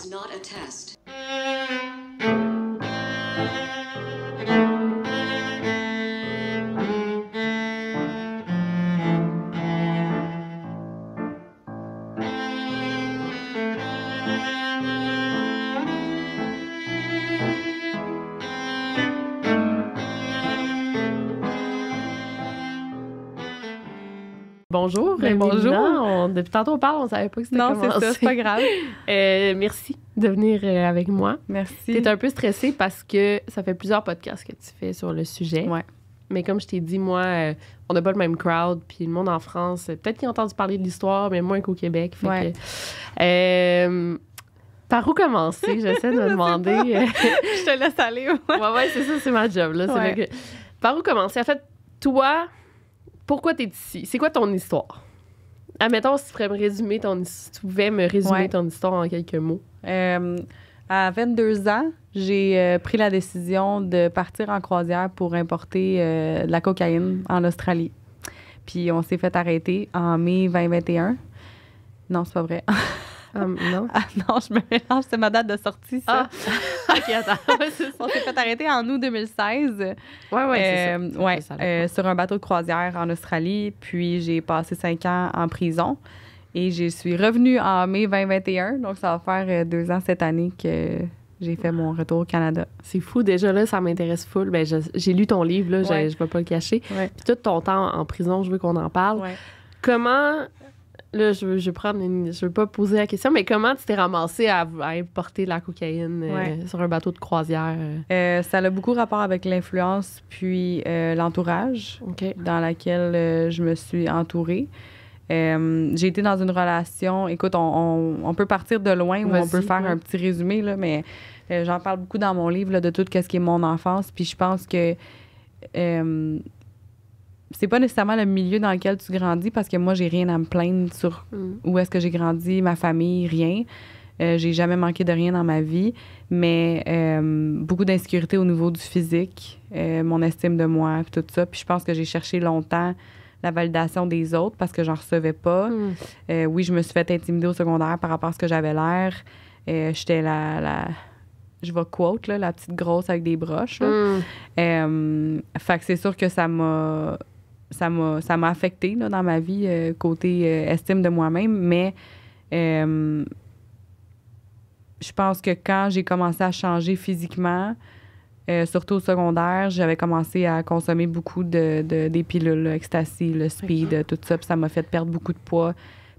is not a test. bonjour. depuis tantôt on parle, on savait pas que c'était Non, c'est ça, c'est pas grave. Euh, merci de venir euh, avec moi. Merci. T'es un peu stressée parce que ça fait plusieurs podcasts que tu fais sur le sujet. Ouais. Mais comme je t'ai dit, moi, euh, on n'a pas le même crowd. Puis le monde en France, peut-être qu'il a entendu parler de l'histoire, mais moins qu'au Québec. par où commencer? J'essaie de me demander. je te laisse aller. ouais, ouais, c'est ça, c'est ma job. Par où commencer? En fait, toi, pourquoi tu es ici? C'est quoi ton histoire? Admettons, si tu me résumer ton, tu pouvais me résumer ton histoire en quelques mots. Euh, à 22 ans, j'ai euh, pris la décision de partir en croisière pour importer euh, de la cocaïne en Australie. Puis on s'est fait arrêter en mai 2021. Non, c'est pas vrai. Euh, non. Ah, non, je me c'est ma date de sortie, ça. Ah. OK, attends. On s'est fait arrêter en août 2016. Ouais, ouais, c'est ça. Euh, ouais, euh, sur un bateau de croisière en Australie. Puis j'ai passé cinq ans en prison. Et je suis revenue en mai 2021. Donc ça va faire deux ans cette année que j'ai fait mon retour au Canada. C'est fou. Déjà là, ça m'intéresse full. Ben, j'ai lu ton livre, là, je ne vais pas le cacher. Puis tout ton temps en prison, je veux qu'on en parle. Comment là, je ne je veux pas poser la question, mais comment tu t'es ramassé à, à, importer la cocaïne euh, sur un bateau de croisière? Euh, ça a beaucoup rapport avec l'influence puis euh, l'entourage dans laquelle je me suis entourée. j'ai été dans une relation. Écoute, on, on, peut partir de loin ou on peut faire un petit résumé, là, mais j'en parle beaucoup dans mon livre de tout ce qui est mon enfance. Puis je pense que c'est pas nécessairement le milieu dans lequel tu grandis parce que moi, j'ai rien à me plaindre sur mm. où est-ce que j'ai grandi, ma famille, rien. Euh, j'ai jamais manqué de rien dans ma vie, mais euh, beaucoup d'insécurité au niveau du physique, euh, mon estime de moi, puis tout ça. Puis je pense que j'ai cherché longtemps la validation des autres parce que j'en recevais pas. Mm. oui, je me suis fait intimider au secondaire par rapport à ce que j'avais l'air. J'étais la, la je vais quote, là, la petite grosse avec des broches. Mm. fait que c'est sûr que ça m'a ça m'a ça m'a affecté dans ma vie euh, côté euh, estime de moi-même mais euh, je pense que quand j'ai commencé à changer physiquement surtout au secondaire j'avais commencé à consommer beaucoup de, de des pilules ecstasy le speed tout ça puis ça m'a fait perdre beaucoup de poids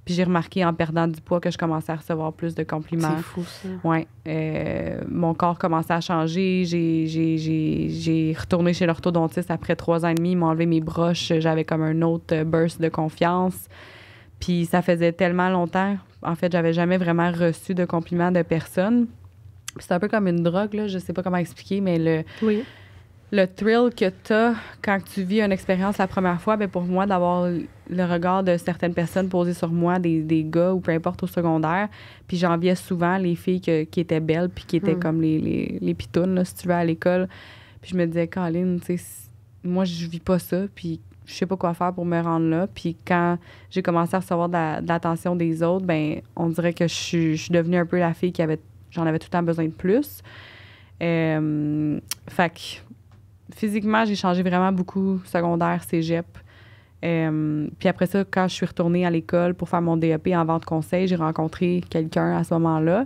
puis j'ai remarqué en perdant du poids que je commençais à recevoir plus de compliments. C'est fou, ça. Ouais. Euh, mon corps commençait à changer. J'ai retourné chez l'orthodontiste après trois ans et demi. Ils m'ont enlevé mes broches. J'avais comme un autre burst de confiance. Puis ça faisait tellement longtemps. En fait, j'avais jamais vraiment reçu de compliments de personne. C'est un peu comme une drogue, là. Je sais pas comment expliquer, mais le... Oui le thrill que tu as quand tu vis une expérience la première fois, ben pour moi, d'avoir le regard de certaines personnes posées sur moi, des, des, gars ou peu importe au secondaire, puis j'enviais souvent les filles qui étaient belles puis qui étaient hmm. comme les, les, les pitounes, là, si tu veux, à l'école. Puis je me disais, Colin, tu sais, moi, je vis pas ça, puis je sais pas quoi faire pour me rendre là. Puis quand j'ai commencé à recevoir de l'attention des autres, ben on dirait que je suis, je suis devenue un peu la fille qui avait, j'en avais tout le temps besoin de plus. Euh, fait physiquement, j'ai changé vraiment beaucoup, secondaire, cégep. Euh, puis après ça, quand je suis retournée à l'école pour faire mon DEP en vente conseil, j'ai rencontré quelqu'un à ce moment-là.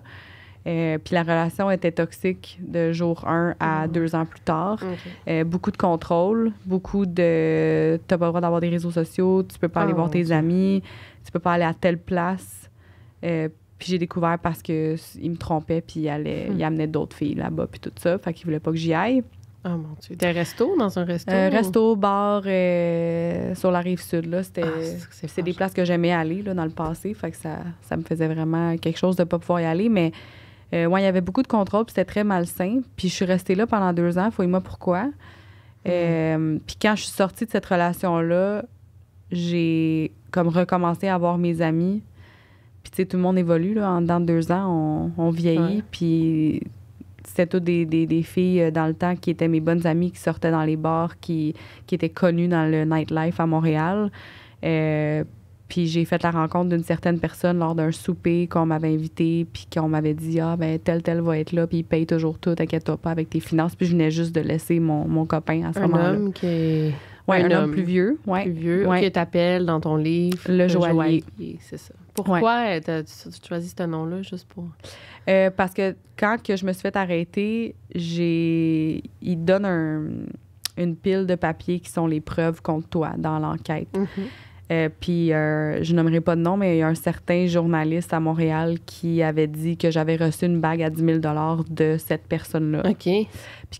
Euh, puis la relation était toxique de jour 1 à mm. deux ans plus tard. Euh, beaucoup de contrôle, beaucoup de. T'as pas le droit d'avoir des réseaux sociaux, tu peux pas aller ah, voir tes amis, tu peux pas aller à telle place. Puis j'ai découvert parce qu'il me trompait, puis il, allait, hmm. il amenait d'autres filles là-bas, puis tout ça. Fait qu'il voulait pas que j'y aille. Ah Des restos dans un resto? Euh, resto, bar euh, sur la rive sud. c'était, ah, c'est, des places que j'aimais aller là, dans le passé. Fait que ça, ça me faisait vraiment quelque chose de ne pas pouvoir y aller. Mais euh, il y avait beaucoup de contrôle, c'était très malsain. Puis je suis restée là pendant deux ans, fouille-moi pourquoi. Mm. Euh, puis quand je suis sortie de cette relation-là, j'ai comme recommencé à avoir mes amis. Puis tout le monde évolue. Là, deux ans, on, on vieillit. Puis c'était toutes des, filles euh, dans le temps qui étaient mes bonnes amies, qui sortaient dans les bars, qui, qui étaient connues dans le nightlife à Montréal. Euh, puis j'ai fait la rencontre d'une certaine personne lors d'un souper qu'on m'avait invité, puis qu'on m'avait dit Ah, ben, tel, tel va être là, puis il paye toujours tout, t'inquiète pas avec tes finances. Puis je venais juste de laisser mon, copain à ce moment-là. Un homme qui un, homme, plus vieux. plus vieux, qui t'appelle dans ton livre. Le, joaillier. c'est Pourquoi euh, tu choisis ce nom-là, juste pour... Euh, parce que quand que je me suis fait arrêter, j'ai... Il donne une pile de papier qui sont les preuves contre toi dans l'enquête. Mm-hmm. Euh, puis euh, je nommerai pas de nom, mais il y a un certain journaliste à Montréal qui avait dit que j'avais reçu une bague à 10 000 de cette personne-là. OK. Puis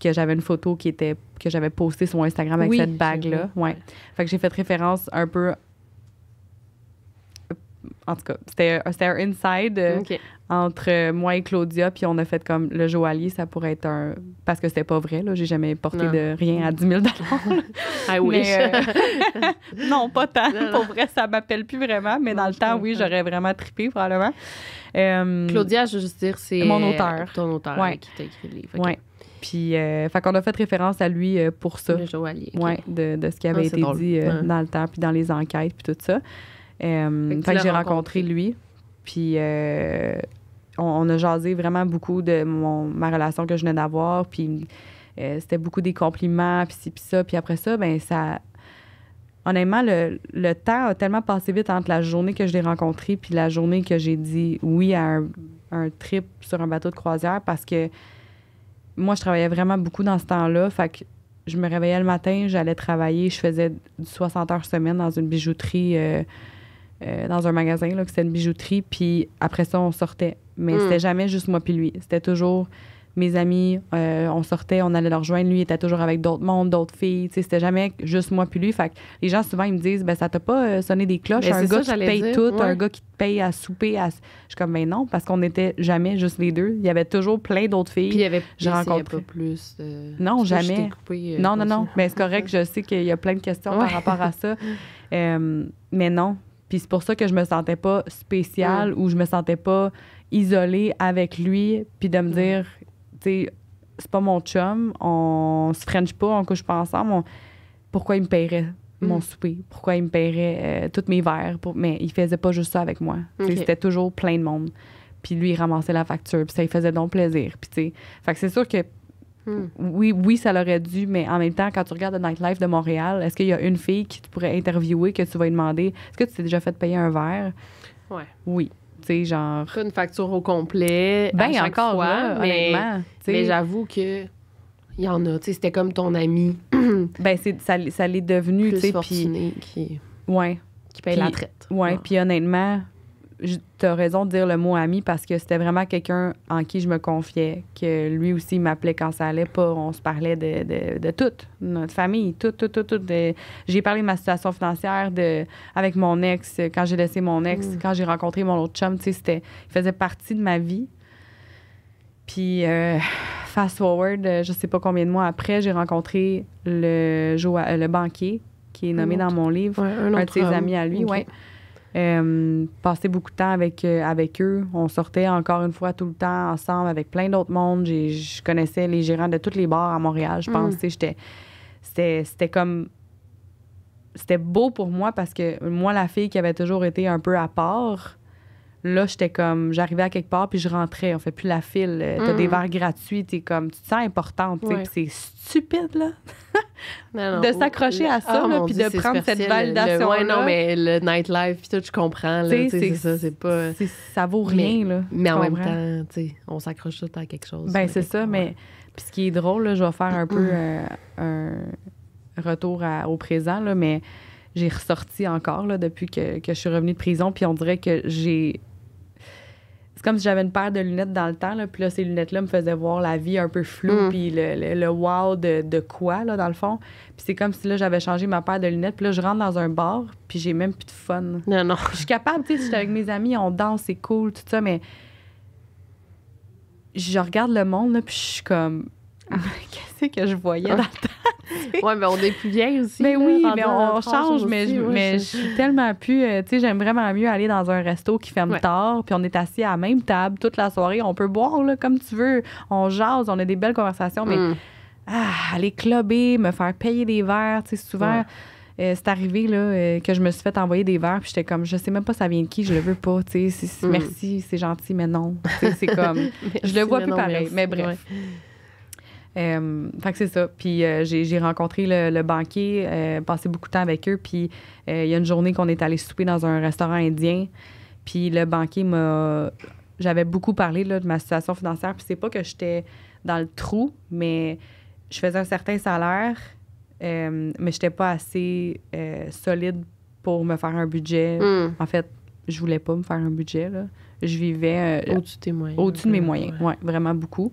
que j'avais une photo qui était que j'avais postée sur Instagram avec cette bague-là. Ouais. Fait que j'ai fait référence un peu en tout cas, c'était euh, un inside euh, entre moi et Claudia. Puis on a fait comme le joaillier, ça pourrait être un. Parce que c'était pas vrai, là. J'ai jamais porté de rien à 10 000 I wish. Euh, non, pas tant. Pour vrai, ça m'appelle plus vraiment. Mais dans le temps, oui, j'aurais vraiment trippé, probablement. Claudia, je veux juste dire, c'est. Mon auteur. Ton auteur qui t'a écrit le livre. Puis, on qu'on a fait référence à lui pour ça. Le joaillier. Oui, de, de, ce qui ah, avait été dit dans le temps, puis dans les enquêtes, puis tout ça. Euh, fait que, j'ai rencontré, lui. Puis euh, on, a jasé vraiment beaucoup de mon, ma relation que je venais d'avoir. Puis euh, c'était beaucoup des compliments, puis ci, puis ça. Puis après ça, ben ça. Honnêtement, le, temps a tellement passé vite entre la journée que je l'ai rencontré puis la journée que j'ai dit oui à un, trip sur un bateau de croisière parce que moi, je travaillais vraiment beaucoup dans ce temps-là. Fait que je me réveillais le matin, j'allais travailler, je faisais 60 heures semaine dans une bijouterie. Euh, euh, dans un magasin, là, que c'était une bijouterie, puis après ça, on sortait. Mais hmm. c'était jamais juste moi puis lui. C'était toujours mes amis, euh, on sortait, on allait leur rejoindre. Lui était toujours avec d'autres mondes, d'autres filles. C'était jamais juste moi puis lui. Fait les gens, souvent, ils me disent ben ça t'a pas euh, sonné des cloches, ben, un gars qui te paye tout, un gars qui te paye à souper. À... Je suis comme ben non, parce qu'on n'était jamais juste les deux. Il y avait toujours plein d'autres filles. Puis il y avait plus. plus non, jamais. non, non, non. Mais ben, c'est correct, je sais qu'il y a plein de questions par rapport à ça. mais non, puis c'est pour ça que je me sentais pas spéciale mm. ou je me sentais pas isolée avec lui, puis de me mm. dire, tu sais, c'est pas mon chum, on se french pas, on couche pas ensemble, pourquoi il me paierait mm. mon souper? Pourquoi il me paierait euh, tous mes verres? Mais il faisait pas juste ça avec moi. C'était toujours plein de monde. Puis lui, il ramassait la facture, puis ça il faisait donc plaisir. Puis tu fait que c'est sûr que Mm. Oui, oui, ça l'aurait dû, mais en même temps, quand tu regardes le nightlife de Montréal, est-ce qu'il y a une fille qui tu pourrais interviewer que tu vas lui demander est-ce que tu t'es déjà fait payer un verre? Oui. Tu sais, genre. une facture au complet. Ben, encore mais, Mais j'avoue que. Il y en a, tu sais, c'était comme ton ami. ben, c'est, ça, ça l'est devenu, tu sais. puis qui, ouais, qui paye la traite. Oui, ah. puis honnêtement, tu as raison de dire le mot ami parce que c'était vraiment quelqu'un en qui je me confiais, que lui aussi m'appelait quand ça allait pas. On se parlait de, de, de toute notre famille, tout, tout, tout, J'ai parlé de ma situation financière de, avec mon ex, quand j'ai laissé mon ex, mm. quand j'ai rencontré mon autre chum, tu sais, il faisait partie de ma vie. Puis, euh, fast forward, euh, je sais pas combien de mois après, j'ai rencontré le, euh, le banquier qui est nommé dans mon livre, un, de ses amis à lui, ouais euh, passer beaucoup de temps avec, euh, avec eux. On sortait encore une fois tout le temps ensemble avec plein d'autres mondes. Je connaissais les gérants de tous les bars à Montréal, je mm. pense. c'était, comme. C'était beau pour moi parce que moi, la fille qui avait toujours été un peu à part, Là, j'étais comme, j'arrivais à quelque part, puis je rentrais. On fait plus la file. Euh, t'as des verres gratuits. T'es comme, tu te sens importante. c'est stupide, là, de s'accrocher à ça, ah, puis de prendre cette validation. là ouais, non, mais le nightlife, puis tout, je comprends. C'est ça, c'est pas. Ça vaut rien, mais, là. Mais en même temps, on s'accroche tout à quelque chose. Ben, c'est ça, mais. Puis ce qui est drôle, là, je vais faire un peu euh, un retour au présent, là, mais j'ai ressorti encore là, depuis que, que, je suis revenue de prison. Puis on dirait que j'ai comme si j'avais une paire de lunettes dans le temps, là, puis là, ces lunettes-là me faisaient voir la vie un peu floue, mm. puis le, le, wow de, quoi, là, dans le fond. Puis c'est comme si là, j'avais changé ma paire de lunettes, puis là, je rentre dans un bar, puis j'ai même plus de fun. Non, non. Je suis capable, tu sais, si j'étais avec mes amis, on danse, c'est cool, tout ça, mais je regarde le monde, puis je suis comme, qu'est-ce que je voyais ah. dans le temps? oui, mais on est plus vieille aussi. Ben mais oui, mais on, change, mais, je, suis tellement plus. Euh, tu sais, j'aime vraiment mieux aller dans un resto qui ferme tard, puis on est assis à la même table toute la soirée. On peut boire comme tu veux. On jase, on a des belles conversations, mais mm. ah, aller clubber, me faire payer des verres, tu sais, souvent. Euh, c'est arrivé là, euh, que je me suis fait envoyer des verres, puis j'étais comme, je sais même pas ça vient de qui, je le veux pas, tu sais, mm. merci, c'est gentil, mais non. C'est comme, je le vois plus pareil, mais bref. Euh, que c'est ça. Puis euh, j'ai rencontré le, banquier, euh, passé beaucoup de temps avec eux. Puis euh, il y a une journée qu'on est allé souper dans un restaurant indien. Puis le banquier m'a. J'avais beaucoup parlé de ma situation financière. Puis c'est pas que j'étais dans le trou, mais je faisais un certain salaire, mais j'étais pas assez solide pour me faire un budget. Hmm. En fait, je voulais pas me faire un budget. Là. Je vivais. au-dessus de tes moyens. Au-dessus de mes moyens, oui, ouais, vraiment beaucoup.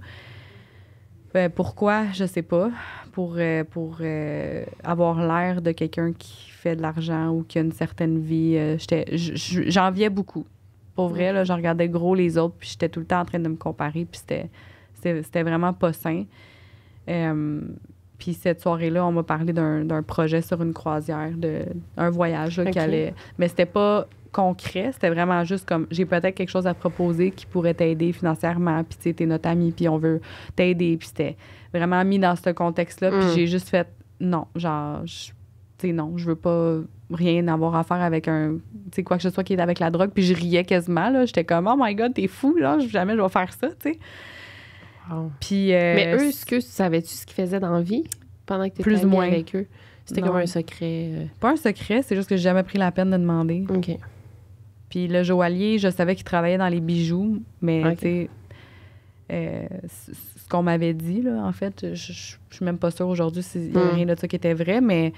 Euh, pourquoi, je sais pas. Pour, euh, pour euh, avoir l'air de quelqu'un qui fait de l'argent ou qui a une certaine vie. J'enviais beaucoup. Pour vrai, là, je regardais gros les autres, puis j'étais tout le temps en train de me comparer, puis c'était vraiment pas sain. Puis cette soirée-là, on m'a parlé d'un projet sur une croisière, de, un voyage qui allait. Mais c'était pas concret, c'était vraiment juste comme j'ai peut-être quelque chose à proposer qui pourrait t'aider financièrement, puis tu sais, t'es notre ami, puis on veut t'aider. Puis c'était vraiment mis dans ce contexte-là, puis mm. j'ai juste fait non, genre, tu sais, non, je veux pas rien avoir à faire avec un, tu sais, quoi que ce soit qui est avec la drogue. Puis je riais quasiment, là. J'étais comme, oh my god, t'es fou, là, jamais je vais faire ça, tu sais. Puis, euh, Mais eux, ce que savais-tu ce qu'ils faisaient dans la vie pendant que tu étais avec eux? C'était comme un secret. Euh. Pas un secret, c'est juste que j'ai jamais pris la peine de demander. OK. Puis le joaillier, je savais qu'il travaillait dans les bijoux, mais euh, ce qu'on m'avait dit, là, en fait, je, ne suis même pas sûre aujourd'hui s'il y a hmm. rien de ça qui était vrai, mais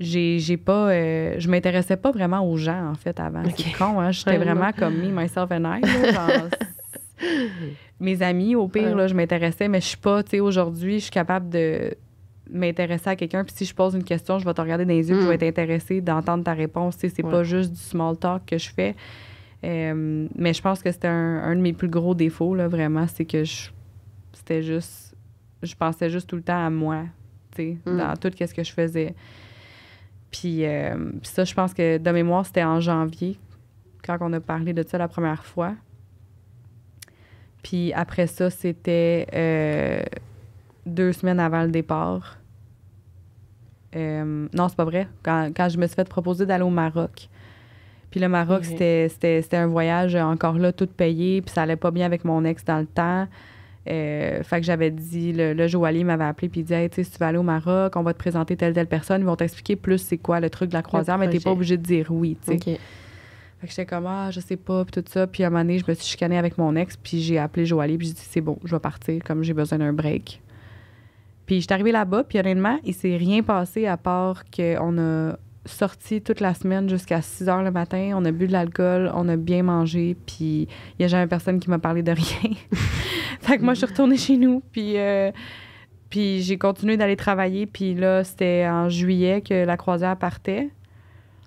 j'ai pas je m'intéressais pas vraiment aux gens en fait avant c'est con je hein, j'étais vraiment comme me myself and I Mes amis, au pire, je m'intéressais, mais je suis pas, tu sais, aujourd'hui, je suis capable de m'intéresser à quelqu'un. Puis si je pose une question, je vais te regarder dans les yeux, je vais hmm. être intéressée d'entendre ta réponse. Tu sais, c'est pas juste du small talk que je fais. Euh, mais je pense que c'était un, de mes plus gros défauts, vraiment, c'est que je, c'était juste, je pensais juste tout le temps à moi, tu sais, hmm. dans tout ce que je faisais. Euh, puis, ça, je pense que de mémoire, c'était en janvier, quand on a parlé de ça la première fois. Puis après ça, c'était euh, deux semaines avant le départ. Euh, non, c'est pas vrai. Quand, je me suis fait proposer d'aller au Maroc. Puis le Maroc, c'était un voyage encore là, tout payé. Puis ça allait pas bien avec mon ex dans le temps. Euh, fait que j'avais dit, le, le joaillier m'avait appelé puis il dit hey, si tu vas aller au Maroc, on va te présenter telle, telle personne. Ils vont t'expliquer plus c'est quoi le truc de la croisière, mais t'es pas obligé de dire oui j'étais comme, ah, je sais pas, puis tout ça. Puis à un moment donné, je me suis chicanée avec mon ex, puis j'ai appelé Joalie, puis j'ai dit, c'est bon, je vais partir, comme j'ai besoin d'un break. Puis j'étais arrivée là-bas, puis honnêtement, il s'est rien passé à part qu'on a sorti toute la semaine jusqu'à 6 heures le matin. On a bu de l'alcool, on a bien mangé, puis il n'y a jamais personne qui m'a parlé de rien. fait que moi, je suis retournée chez nous, puis. Euh, puis j'ai continué d'aller travailler. Puis là, c'était en juillet que la croisière partait.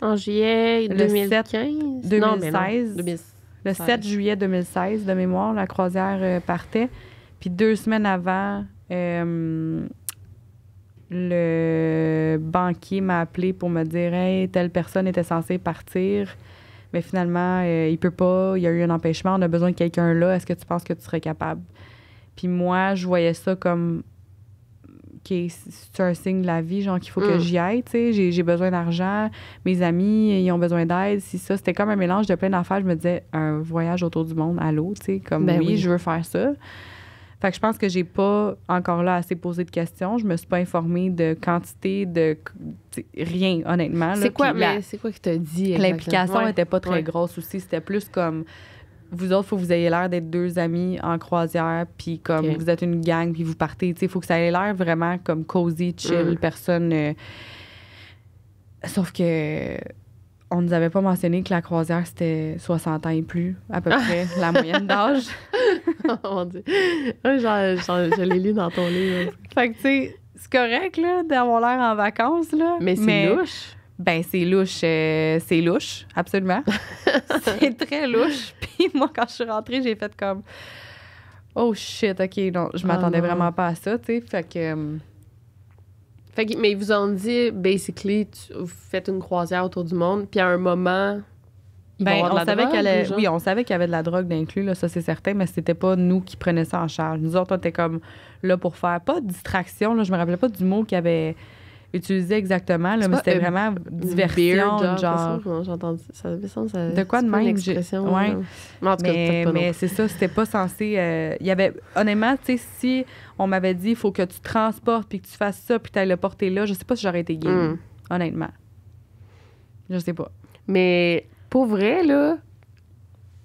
En juillet 2015? 2016. Le 7 juillet 2016, de mémoire, la croisière euh, partait. Puis deux semaines avant, euh, le banquier m'a appelé pour me dire hey, telle personne était censée partir, mais finalement, euh, il peut pas, il y a eu un empêchement, on a besoin de quelqu'un là, est-ce que tu penses que tu serais capable? Puis moi, je voyais ça comme que c'est un signe de la vie, genre qu'il faut que mm. j'y aille, tu sais, j'ai, besoin d'argent, mes amis, ils ont besoin d'aide, si ça. C'était comme un mélange de plein d'affaires. Je me disais, un voyage autour du monde, allô, tu sais, comme ben oui, je veux faire ça. Fait que je pense que j'ai pas encore là assez posé de questions. Je me suis pas informée de quantité, de rien, honnêtement. C'est quoi, mais c'est quoi qui t'a dit? L'implication était pas très grosse aussi. C'était plus comme vous autres, faut que vous ayez l'air d'être deux amis en croisière, puis comme vous êtes une gang, puis vous partez. Il faut que ça ait l'air vraiment comme cozy, chill, personne. Euh, sauf que on nous avait pas mentionné que la croisière, c'était 60 ans et plus, à peu près, la moyenne d'âge. Oh je l'ai lu dans ton livre. Fait que, tu sais, c'est correct, là, d'avoir l'air en vacances, là. Mais c'est ben c'est louche, euh, c'est louche, absolument. c'est très louche. Puis moi, quand je suis rentrée, j'ai fait comme, oh shit, ok, non, je m'attendais oh, vraiment pas à ça, tu sais. Fait que. Euh, mais ils vous ont dit, basically, vous faites une croisière autour du monde, puis à un moment, ben, on savait drogue, oui, on savait qu'il y avait de la drogue d'inclus, ça c'est certain, mais c'était pas nous qui prenions ça en charge. Nous autres, on était comme là pour faire, pas de distraction, là, je me rappelais pas du mot qu'il y avait utilisé exactement, là, mais c'était vraiment diversion, beer genre. genre ça, ça, de quoi de même? Une ouais. Mais c'est ça, c'était pas censé. Euh, y avait, honnêtement, tu sais, si on m'avait dit, il faut que tu transportes, puis que tu fasses ça, puis tu ailles le porter là, je sais pas si j'aurais été gay. Hmm. honnêtement. Je sais pas. Mais pour vrai, là,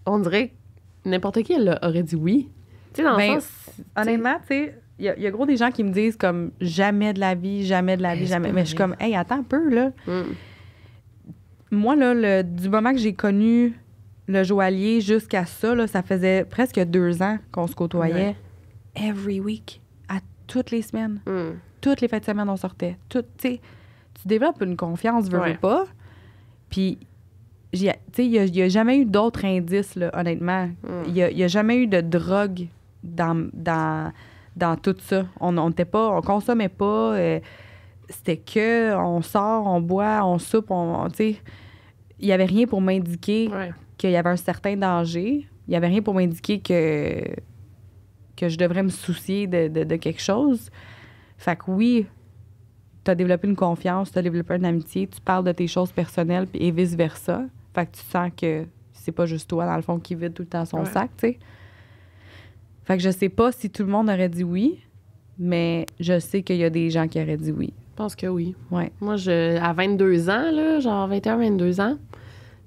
on dirait que n'importe qui elle, aurait dit oui. Tu sais, dans le ben, sens. Honnêtement, tu sais il y, a gros des gens qui me disent comme jamais de la vie, jamais de la vie, jamais. Mais je suis comme, hey, attends un peu, là. Mm. Moi, là, le, du moment que j'ai connu le joaillier jusqu'à ça, là, ça faisait presque deux ans qu'on se côtoyait. Every week, à toutes les semaines. Mm. Toutes les fêtes de semaine, on sortait. tu développes une confiance, veux, ouais. pas. Puis, il n'y a, jamais eu d'autres indices, là, honnêtement. Mm. Il n'y a, jamais eu de drogue dans dans tout ça. On n'était pas, on consommait pas. Euh, c'était que on sort, on boit, on soupe, on, sais, il n'y avait rien pour m'indiquer qu'il y avait un certain danger. Il n'y avait rien pour m'indiquer que que je devrais me soucier de, quelque chose. Fait que oui, tu as développé une confiance, tu as développé une amitié, tu parles de tes choses personnelles et vice-versa. Fait que tu sens que c'est pas juste toi, dans le fond, qui vide tout le temps son sac, tu sais. Fait que je sais pas si tout le monde aurait dit oui, mais je sais qu'il y a des gens qui auraient dit oui. Je pense que oui. Ouais. Moi, je, à 22 ans, là, genre 21, 22 ans,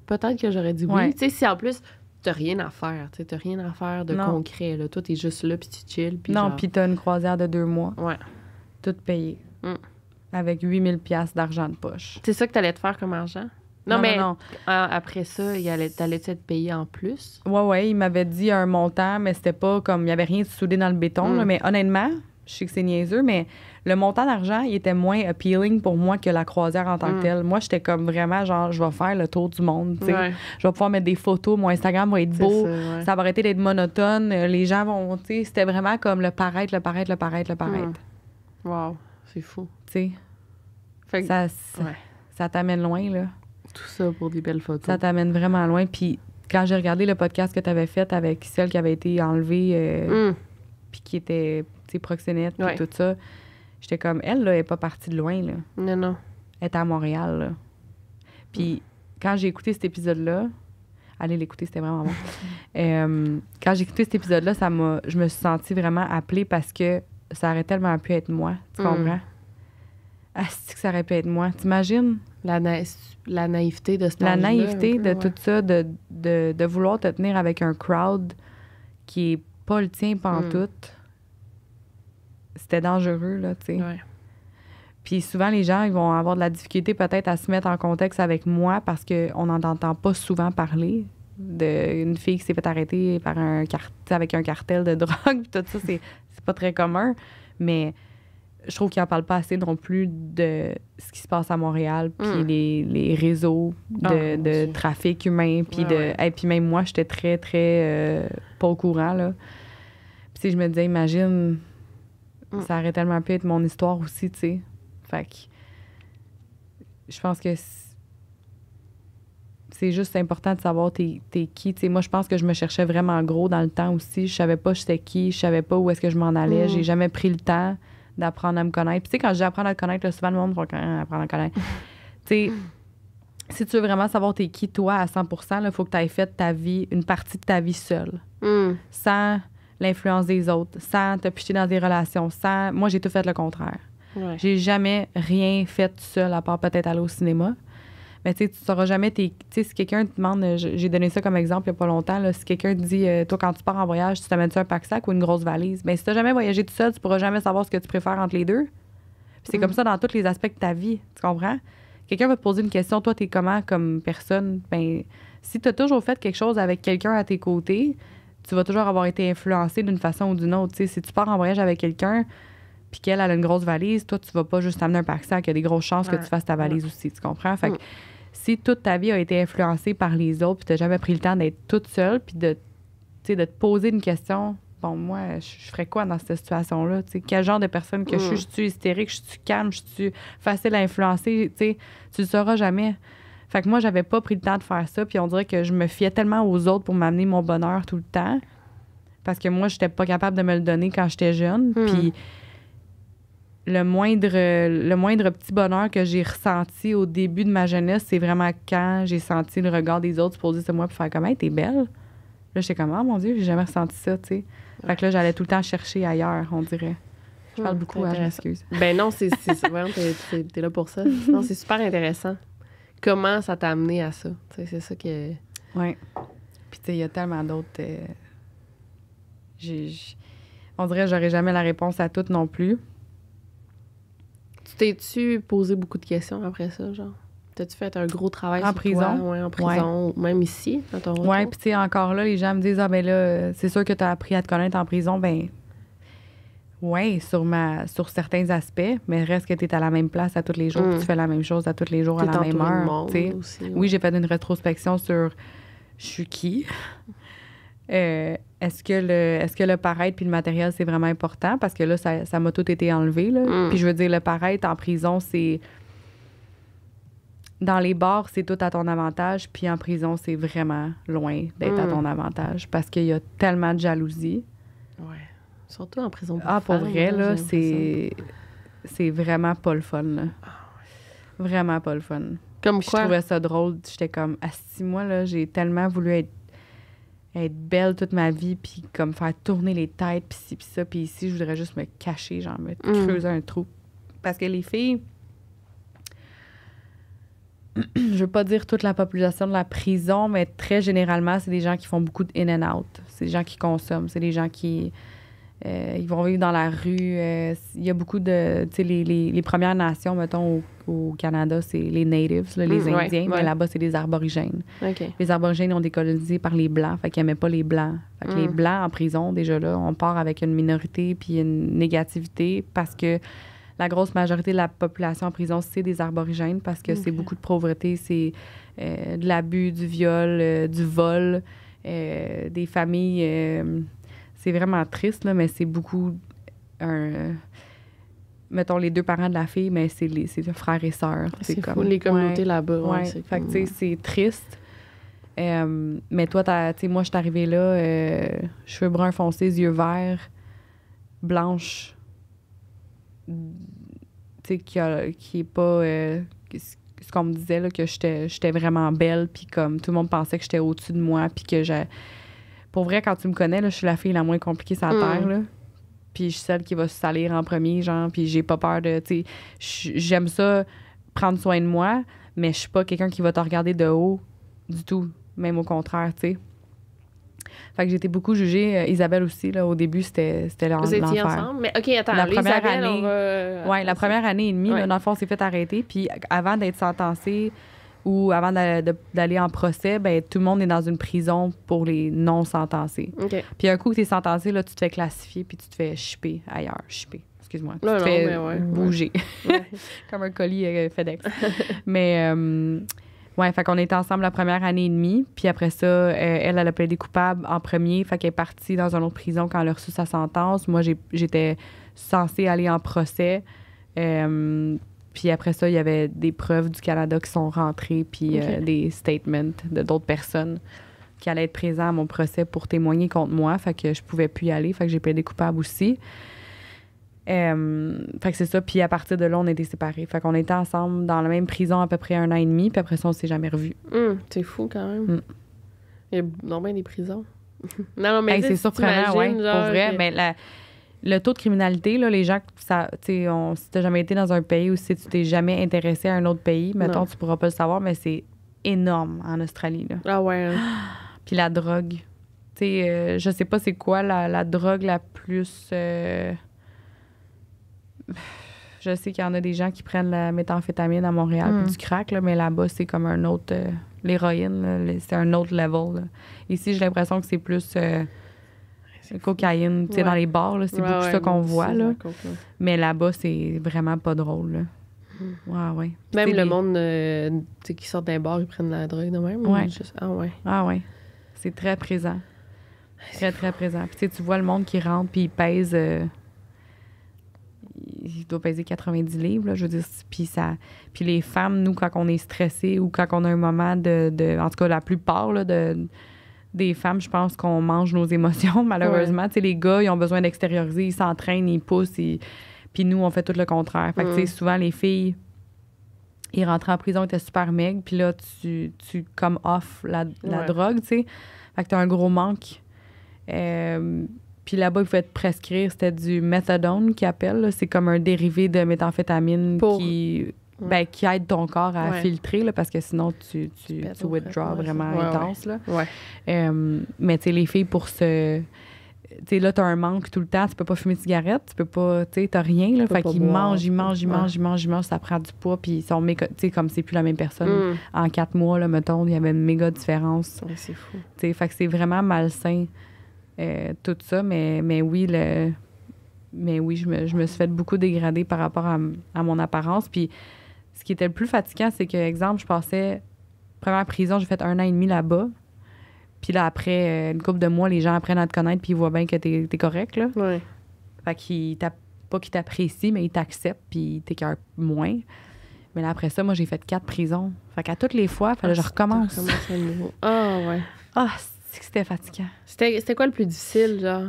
peut-être que j'aurais dit oui. Tu sais, si en plus, t'as rien à faire, tu t'as rien à faire de concret, là. Toi, t'es juste là, puis tu chill, Non, puis puis t'as une croisière de deux mois. Ouais. Tout payé. Mm. Avec 8000 pièces d'argent de poche. C'est ça que t'allais te faire comme argent? Non, mais après ça, il allait, t'allais-tu être payé en plus? Ouais, ouais, il m'avait dit un montant, mais c'était pas comme. Il n'y avait rien de soudé dans le béton. Mm. mais honnêtement, je sais que c'est niaiseux, mais le montant d'argent, il était moins appealing pour moi que la croisière en tant que mm. telle. Moi, j'étais comme vraiment genre, je vais faire le tour du monde. sais. Je vais pouvoir mettre des photos, mon Instagram va être beau, ça, va arrêter d'être monotone, les gens vont. C'était vraiment comme le paraître, le paraître, le paraître, le mm. paraître. Wow, c'est fou. Tu sais. Ça, ça t'amène loin, là. Tout ça pour des belles photos. Ça t'amène vraiment loin. Puis quand j'ai regardé le podcast que tu avais fait avec celle qui avait été enlevée, euh, mm. puis qui était proxénète, puis tout ça, j'étais comme, elle, là, elle n'est pas partie de loin. Là. Non, non. Elle est à Montréal. Puis quand j'ai écouté cet épisode-là, allez l'écouter, c'était vraiment bon. Euh, quand j'ai écouté cet épisode-là, ça m'a, je me suis sentie vraiment appelée parce que ça aurait tellement pu être moi. Tu mm. comprends? Ah, que ça aurait pu être moi. T'imagines? La naissance la naïveté de La de tout ça, de, vouloir te tenir avec un crowd qui n'est pas le tien pantoute. Hmm. C'était dangereux, là, tu sais. Puis souvent, les gens, vont avoir de la difficulté peut-être à se mettre en contexte avec moi parce qu'on n'en entend pas souvent parler d'une fille qui s'est fait arrêter par un avec un cartel de drogue. tout ça, c'est pas très commun. Mais je trouve qu'il n'en parle pas assez non plus de ce qui se passe à Montréal, puis hmm. les, réseaux ah, de, trafic humain, puis de... puis même moi, j'étais très, très euh, pas au courant, là. je me disais, imagine, hmm. ça aurait tellement pu être mon histoire aussi, tu sais. Fait je pense que c'est juste important de savoir t'es, qui. moi, je pense que je me cherchais vraiment gros dans le temps aussi. Je savais pas j'étais qui, je savais pas où est-ce que je m'en allais. Hmm. J'ai jamais pris le temps d'apprendre à me connaître. Puis, tu sais, quand j'apprends à te connaître, souvent le monde va apprendre à me connaître. tu sais, si tu veux vraiment savoir t'es qui, toi, à 100 il faut que tu aies fait ta vie, une partie de ta vie seule. Hmm. Sans l'influence des autres, sans te picher dans des relations, sans. Moi, j'ai tout fait le contraire. J'ai jamais rien fait seule, à part peut-être aller au cinéma. Mais tu ne sauras jamais. Tu sais, si quelqu'un te demande, euh, j'ai donné ça comme exemple il n'y a pas longtemps, si quelqu'un te dit, euh, toi, quand tu pars en voyage, tu t'amènes un pack-sac ou une grosse valise, ben, si tu n'as jamais voyagé tout seul, tu pourras jamais savoir ce que tu préfères entre les deux. c'est mm. comme ça dans tous les aspects de ta vie. Tu comprends? Quelqu'un va te poser une question, toi, tu es comment comme personne? Bien, si tu as toujours fait quelque chose avec quelqu'un à tes côtés, tu vas toujours avoir été influencé d'une façon ou d'une autre. si tu pars en voyage avec quelqu'un, puis qu'elle a une grosse valise, toi, tu vas pas juste amener un parc sac Il y a des grosses chances que tu fasses ta valise aussi. Tu comprends? Fait que si toute ta vie a été influencée par les autres, puis tu jamais pris le temps d'être toute seule, puis de, de te poser une question, bon, moi, je, ferais quoi dans cette situation-là? Quel genre de personne que je suis? Mm. Je suis hystérique? Je suis calme? Je suis facile à influencer? T'sais, tu le sauras jamais. Fait que moi, j'avais pas pris le temps de faire ça, puis on dirait que je me fiais tellement aux autres pour m'amener mon bonheur tout le temps, parce que moi, j'étais pas capable de me le donner quand j'étais jeune, mm. puis le moindre, le moindre petit bonheur que j'ai ressenti au début de ma jeunesse, c'est vraiment quand j'ai senti le regard des autres poser sur moi pour faire comme t'es belle. Là, j'étais comme Ah mon Dieu, j'ai jamais ressenti ça, tu sais. Fait que là, j'allais tout le temps chercher ailleurs, on dirait. Je parle hmm, beaucoup, à hein, je Ben non, c'est. t'es, t'es là pour ça. Non, c'est super intéressant. Comment ça t'a amené à ça? c'est ça que. Oui. Puis, tu il y a tellement d'autres. Euh, on dirait que j'aurais jamais la réponse à toutes non plus t'es-tu posé beaucoup de questions après ça, genre? T'as-tu fait un gros travail en prison? Oui, Ouais, en prison, même ici, dans ton Ouais, puis tu encore là, les gens me disent, ah ben là, c'est sûr que t'as appris à te connaître en prison, ben oui, sur, ma, sur certains aspects, mais reste que tu es à la même place à tous les jours, tu mm. fais la même chose à tous les jours, à la même heure. Aussi, Oui, j'ai fait une rétrospection sur je suis qui, euh, est-ce que le est-ce que le paraître puis le matériel c'est vraiment important parce que là ça, m'a tout été enlevé mm. Puis je veux dire le paraître en prison c'est dans les bars c'est tout à ton avantage puis en prison c'est vraiment loin d'être à mm. ton avantage parce qu'il y a tellement de jalousie. Ouais. Surtout en prison. ah pour vrai là c'est c'est vraiment pas le fun ah, Vraiment pas le fun. Comme quoi? Je trouvais ça drôle. J'étais comme, à ah, six mois, là, j'ai tellement voulu être être belle toute ma vie, puis comme faire tourner les têtes, puis si puis ça, puis ici, je voudrais juste me cacher, genre me mm. creuser un trou. Parce que les filles, je veux pas dire toute la population de la prison, mais très généralement, c'est des gens qui font beaucoup de in and out. C'est des gens qui consomment, c'est des gens qui euh, ils vont vivre dans la rue. Euh, il y a beaucoup de. Tu sais, les, Premières Nations, mettons, au, Canada, c'est les Natives, les mm, Indiens, mais là-bas, c'est les Arborigènes. Les Arborigènes ont décolonisé par les Blancs, fait qu'ils n'aimaient pas les Blancs. Fait les mm. Blancs en prison, déjà là, on part avec une minorité puis une négativité parce que la grosse majorité de la population en prison, c'est des Arborigènes parce que c'est beaucoup de pauvreté, c'est euh, de l'abus, du viol, du vol, des familles c'est vraiment triste, là, mais c'est beaucoup mettons, les deux parents de la fille, mais c'est les, c'est frères et sœurs. C'est comme. les communautés là-bas. Ouais, c'est fait c'est triste. Euh, mais toi, tu moi, je suis arrivée là, euh, cheveux bruns foncés, yeux verts, blanche, tu sais, qui, a, qui est pas. Euh, ce qu'on me disait, là, que j'étais vraiment belle, puis comme tout le monde pensait que j'étais au-dessus de moi, puis que j'ai pour vrai, quand tu me connais, je suis la fille la moins compliquée sur la mm. terre. Là. Puis je suis celle qui va se salir en premier, genre. Puis j'ai pas peur de. J'aime ça, prendre soin de moi, mais je suis pas quelqu'un qui va te regarder de haut du tout. Même au contraire, tu sais. Fait que été beaucoup jugée. Euh, Isabelle aussi, là, au début, c'était l'enfer. Vous étiez ensemble? Mais OK, attends, la première année, on euh, Ouais, la première année et demie, là, dans fond, s'est fait arrêter. Puis avant d'être sentencée, ou avant d'aller en procès, ben, tout le monde est dans une prison pour les non-sentencés. Puis un coup que tu es sentencé, là, tu te fais classifier puis tu te fais chipper ailleurs, chipper. Excuse-moi. Tu te fais bouger. Comme un colis euh, FedEx. mais. Euh, ouais, fait qu'on était ensemble la première année et demie. Puis après ça, euh, elle, elle a des coupable en premier. Fait qu'elle est partie dans une autre prison quand elle a reçu sa sentence. Moi, j'étais censée aller en procès. Puis après ça, il y avait des preuves du Canada qui sont rentrées, puis euh, des statements de d'autres personnes qui allaient être présents à mon procès pour témoigner contre moi. Fait que je pouvais plus y aller. Fait que j'ai plaidé coupable aussi. fait que c'est ça. Puis à partir de là, on était séparés. Fait qu'on était ensemble dans la même prison à peu près un an et demi. Puis après ça, on s'est jamais revus. Hmm, c'est fou quand même. Hmm. Il y a non, des prisons. non, non, mais c'est surprenant, ouais. Genre, pour vrai. mais le taux de criminalité, là, les gens, ça, on, si tu jamais été dans un pays ou si tu t'es jamais intéressé à un autre pays, mettons, tu pourras pas le savoir, mais c'est énorme en Australie. Ah ouais. Hein. Puis la drogue. Euh, je sais pas c'est quoi la, drogue la plus. Euh, je sais qu'il y en a des gens qui prennent la méthamphétamine à Montréal, hmm. du crack, là, mais là-bas, c'est comme un autre. Euh, l'héroïne, c'est un autre level. Ici, j'ai l'impression que c'est plus cocaïne, tu sais, dans les bars, c'est beaucoup ça qu'on voit. Mais là-bas, c'est vraiment pas drôle. Là. Mm. Ouais, Même le monde, monde euh, sais, qui sort d'un bar, ils prennent la drogue de même. Ah ouais. Ah ouais. C'est très présent. Très, très présent. Puis tu vois le monde qui rentre, puis il pèse. Euh, il doit peser 90 livres, je veux dire. Puis, ça, puis les femmes, nous, quand on est stressé ou quand on a un moment de. de en tout cas, la plupart, là, de, des femmes, je pense qu'on mange nos émotions, malheureusement. les gars, ils ont besoin d'extérioriser, ils s'entraînent, ils poussent, puis nous, on fait tout le contraire. Fait que, mm. souvent, les filles, ils rentrent en prison, ils étaient super maigres, puis là, tu, tu comme off la, drogue, tu sais. Fait que un gros manque. Euh, puis là-bas, il faut être prescrire, c'était du méthadone qui appelle. C'est comme un dérivé de méthamphétamine qui ben, qui aide ton corps à filtrer, là, parce que sinon, tu, tu, tu withdraw vraiment intense. Là. Euh, mais tu sais, les filles, pour ce... Tu sais, là, t'as un manque tout le temps, tu peux pas fumer de cigarette, tu peux pas. Tu sais, t'as rien, là. Fait qu'ils mangent, ils mangent, ils mangent, ils mangent, ils mangent, ça prend du poids, puis ils sont méga. Tu comme c'est plus la même personne. Mm. En quatre mois, là, mettons, il y avait une méga différence. c'est fou. Tu sais, fait que c'est vraiment malsain, euh, tout ça, mais, mais oui, le. Mais oui, je me, suis fait beaucoup dégrader par rapport à, à mon apparence. Puis, qui était le plus fatigant, c'est que, exemple, je passais, première prison, j'ai fait un an et demi là-bas. Puis là, après euh, une couple de mois, les gens apprennent à te connaître, puis ils voient bien que t'es correct, là. Ouais. Fait qu'ils pas qu'ils t'apprécient, mais ils t'acceptent, puis t'écœurent moins. Mais là, après ça, moi, j'ai fait quatre prisons. Fait qu'à toutes les fois, fallait que je ah, recommence. Ah, ouais. Ah, c'est que c'était fatigant. C'était quoi le plus difficile, genre,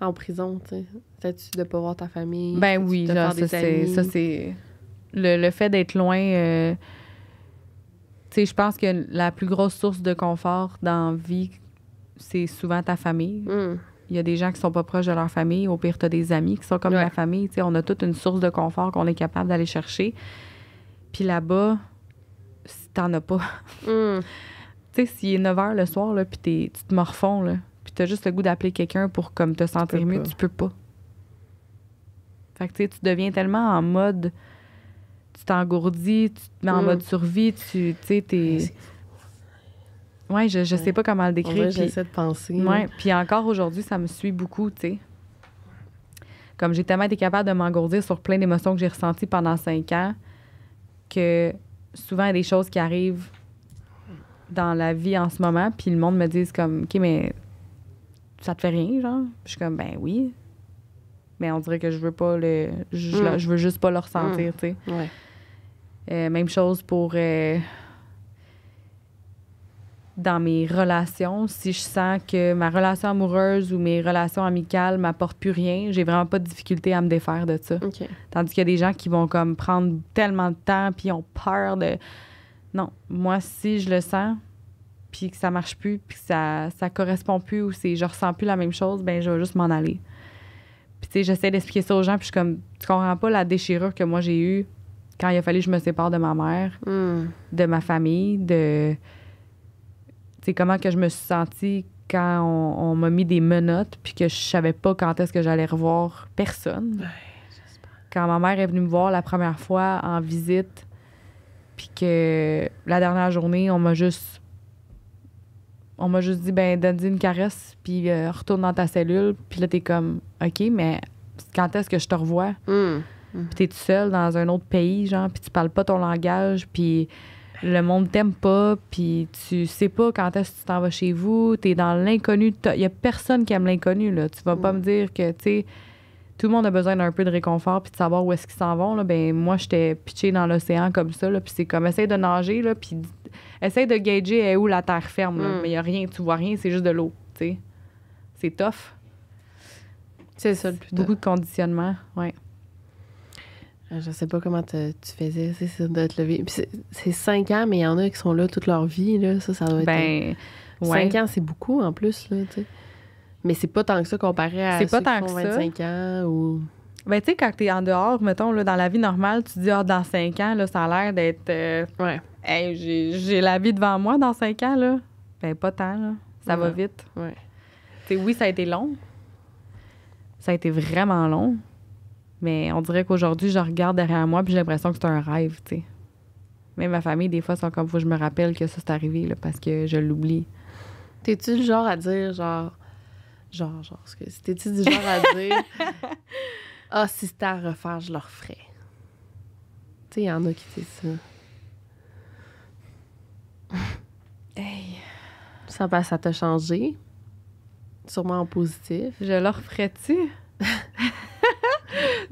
en prison, tu sais? tu de pas voir ta famille? Ben oui, genre, ça, c'est le, fait d'être loin, euh, tu sais, je pense que la plus grosse source de confort dans la vie, c'est souvent ta famille. Mm. Il y a des gens qui sont pas proches de leur famille. Au pire, tu as des amis qui sont comme la famille. Tu sais, on a toute une source de confort qu'on est capable d'aller chercher. Puis là-bas, si t'en as pas. Mm. tu sais, s'il est 9 h le soir, là, puis tu te morfonds, là, puis as juste le goût d'appeler quelqu'un pour comme te sentir mieux, tu peux pas. Fait tu deviens tellement en mode tu t'engourdis, tu te mets en mm. mode survie, tu sais, t'es. Ouais, je, je sais pas comment le décrire. j'essaie de penser. Ouais, puis encore aujourd'hui, ça me suit beaucoup, tu sais. Comme j'ai tellement été capable de m'engourdir sur plein d'émotions que j'ai ressenties pendant cinq ans, que souvent, il y a des choses qui arrivent dans la vie en ce moment, puis le monde me dit comme, OK, mais ça te fait rien, genre? Je suis comme, ben oui. Mais on dirait que je veux pas le. Je, mm. veux juste pas le ressentir, mm. tu sais. Ouais. Euh, même chose pour euh, dans mes relations. Si je sens que ma relation amoureuse ou mes relations amicales m'apportent plus rien, j'ai vraiment pas de difficulté à me défaire de ça. Tandis qu'il y a des gens qui vont comme prendre tellement de temps puis ont peur de. Non, moi si je le sens puis que ça marche plus puis que ça ça correspond plus ou c'est je ressens plus la même chose, ben je vais juste m'en aller. Puis tu sais, j'essaie d'expliquer ça aux gens puis je suis comme tu comprends pas la déchirure que moi j'ai eue quand il a fallu que je me sépare de ma mère, hmm. de ma famille, de. Tu sais, comment que je me suis sentie quand on, m'a mis des menottes puis que je savais pas quand est-ce que j'allais revoir personne. quand ma mère est venue me voir la première fois en visite, puis que la dernière journée, on m'a juste on m'a juste dit ben donne Donne-lui une caresse puis euh, retourne dans ta cellule puis là t'es comme ok mais quand est-ce que je te revois hmm. Puis t'es tout seul dans un autre pays, genre, puis tu parles pas ton langage, puis le monde t'aime pas, puis tu sais pas quand est-ce que tu t'en vas chez vous, t'es dans l'inconnu. Il y a personne qui aime l'inconnu, là. Tu vas pas mm. me dire que, tu sais, tout le monde a besoin d'un peu de réconfort puis de savoir où est-ce qu'ils s'en vont. Là. Ben, moi, j'étais pitchée dans l'océan comme ça. Là, puis c'est comme, essaye de nager, là, puis essaye de gager où la terre ferme. Mm. Mais il a rien, tu vois rien, c'est juste de l'eau. C'est tough. C'est ça le plus Beaucoup de conditionnement, ouais. Euh, je sais pas comment tu faisais, c'est de te lever. C'est cinq ans, mais il y en a qui sont là toute leur vie, là. Ça, ça doit être. Ben, euh, cinq ans, c'est beaucoup en plus, là, tu Mais c'est pas tant que ça comparé à ceux pas tant qui 25 ans ou. Ben, tu sais, quand t'es en dehors, mettons, dans la vie normale, tu dis, ah, dans cinq ans, là, ça a l'air d'être. Euh, ouais. j'ai la vie devant moi dans cinq ans, là. Ben, pas tant, là. Ça va vite. Ouais. oui, ça a été long. Ça a été vraiment long. Mais on dirait qu'aujourd'hui, je regarde derrière moi puis j'ai l'impression que c'est un rêve, tu sais. Mais ma famille, des fois, sont comme faut je me rappelle que ça s'est arrivé parce que je l'oublie. T'es-tu le genre à dire genre genre genre ce t'es-tu du genre à dire Ah, si c'était à refaire, je le referais. Tu sais, il y en a qui disent ça. hey. Ça, va, ben, ça t'a changé. Sûrement en positif. Je le referais-tu?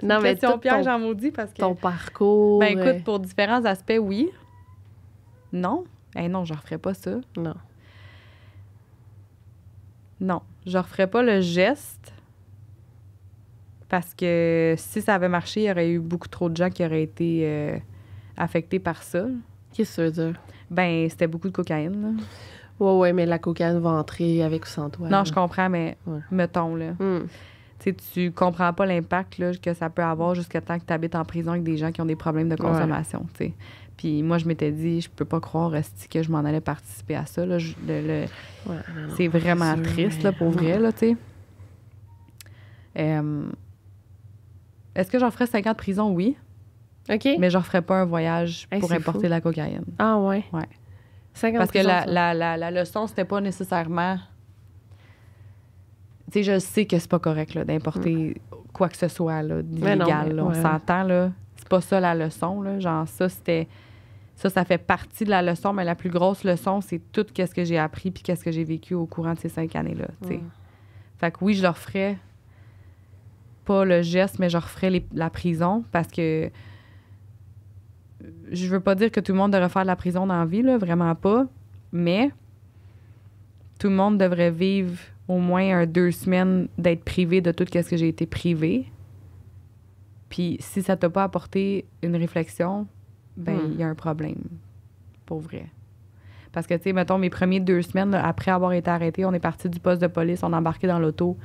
non, mais question piège en maudit parce que. Ton parcours. Ben écoute, pour différents aspects, oui. Non. Eh non, je referais pas ça. Non. Non, je referais pas le geste parce que si ça avait marché, il y aurait eu beaucoup trop de gens qui auraient été euh, affectés par ça. Qu'est-ce que ça veut dire? Ben, c'était beaucoup de cocaïne. Ouais, ouais, mais la cocaïne va entrer avec ou sans toi. Non, je comprends, mais mettons, là. Hmm tu comprends pas l'impact que ça peut avoir jusqu'à temps que tu habites en prison avec des gens qui ont des problèmes de consommation. Puis moi, je m'étais dit, je peux pas croire que je m'en allais participer à ça. c'est vraiment triste là, pour vrai. Est-ce que j'en ferais 50 prisons? de prison? Oui. OK. Mais je ferais pas un voyage pour importer la cocaïne. Ah ouais? Ouais. Parce que la, la, la, la leçon, c'était pas nécessairement sais, je sais que c'est pas correct d'importer quoi que ce soit d'illégal. On s'entend, là. C'est pas ça la leçon, là. Genre, ça, c'était. Ça, ça fait partie de la leçon, mais la plus grosse leçon, c'est tout ce que j'ai appris puis qu'est-ce que j'ai vécu au courant de ces cinq années-là. Fait que oui, je leur ferais pas le geste, mais je leur ferai la prison parce que je veux pas dire que tout le monde devrait faire la prison dans la vie, vraiment pas, mais tout le monde devrait vivre au moins deux semaines d'être privé de tout ce que j'ai été privé. Puis si ça t'a pas apporté une réflexion, ben hmm. il y a un problème, pour vrai. Parce que, tu sais, mettons, mes premières deux semaines, après avoir été arrêté, on est parti du poste de police, on est embarqué dans l'auto.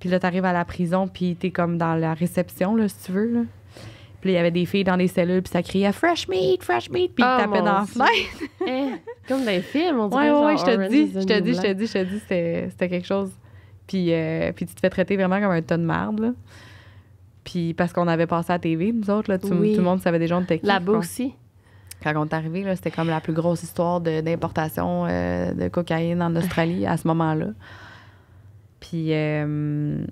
Puis là, arrives à la prison, puis t'es comme dans la réception, là, si tu veux. Là. Puis il y avait des filles dans les cellules, puis ça criait Fresh meat, fresh meat, puis ils oh, tapaient dans la fenêtre. Eh, comme dans les films, on dirait. Ouais, ouais, je te dis, je te dis, je te dis, je te dis, c'était quelque chose. Puis, euh, puis tu te fais traiter vraiment comme un tas de marde, là. Puis parce qu'on avait passé à la TV, nous autres, là, tout, le monde savait des gens de technique. Là-bas aussi. Quand on est arrivé, c'était comme la plus grosse histoire d'importation de, euh, de cocaïne en Australie à ce moment-là. Puis, euh,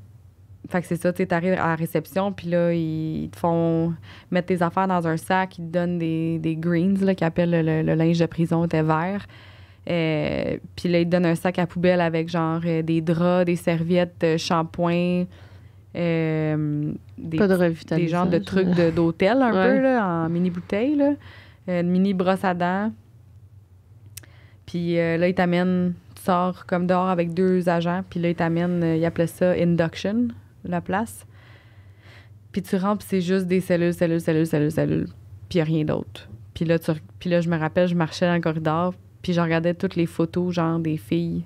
fait que c'est ça, tu t'arrives à la réception, puis là, ils te font mettre tes affaires dans un sac, ils te donnent des, greens, là, qui appellent le, linge de prison, t'es vert. Euh, puis là, ils te donnent un sac à poubelle avec genre euh, des draps, des serviettes, euh, shampoing, euh, des, des genres de trucs d'hôtel un peu, là, en mini bouteille, là, une mini brosse à dents. Puis là, ils t'amènent, tu sors comme dehors avec deux agents, puis là, ils t'amènent, ils appelaient ça induction la place. Puis tu rentres, puis c'est juste des cellules, cellules, cellules, cellules, cellules. Puis rien d'autre. Puis là, tu, puis là, je me rappelle, je marchais dans le corridor, puis je regardais toutes les photos, genre, des filles.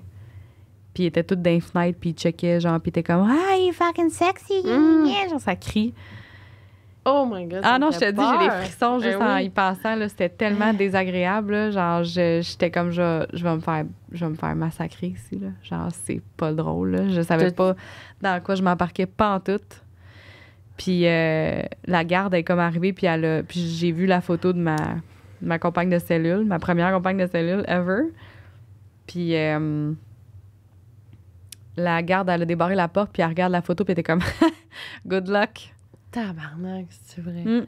Puis ils étaient toutes dans les fenêtres, puis ils checkaient, genre, puis ils étaient comme « Ah, you fucking sexy! Mm. genre, ça crie. Oh my God. Ah non, je te dis, j'ai des frissons ben juste en y passant. C'était tellement hein? désagréable. Genre, j'étais comme, je, je, vais me faire, je vais me faire massacrer ici. Genre, c'est pas drôle. Je savais pas dans quoi je m'embarquais pas en tout. Puis euh, la garde est comme arrivée, puis, puis j'ai vu la photo de ma, ma compagne de cellule, ma première compagne de cellule ever. Puis euh, la garde, elle a débarré la porte, puis elle regarde la photo, puis elle était comme, good luck. Tabarnak, c'est vrai. Mm.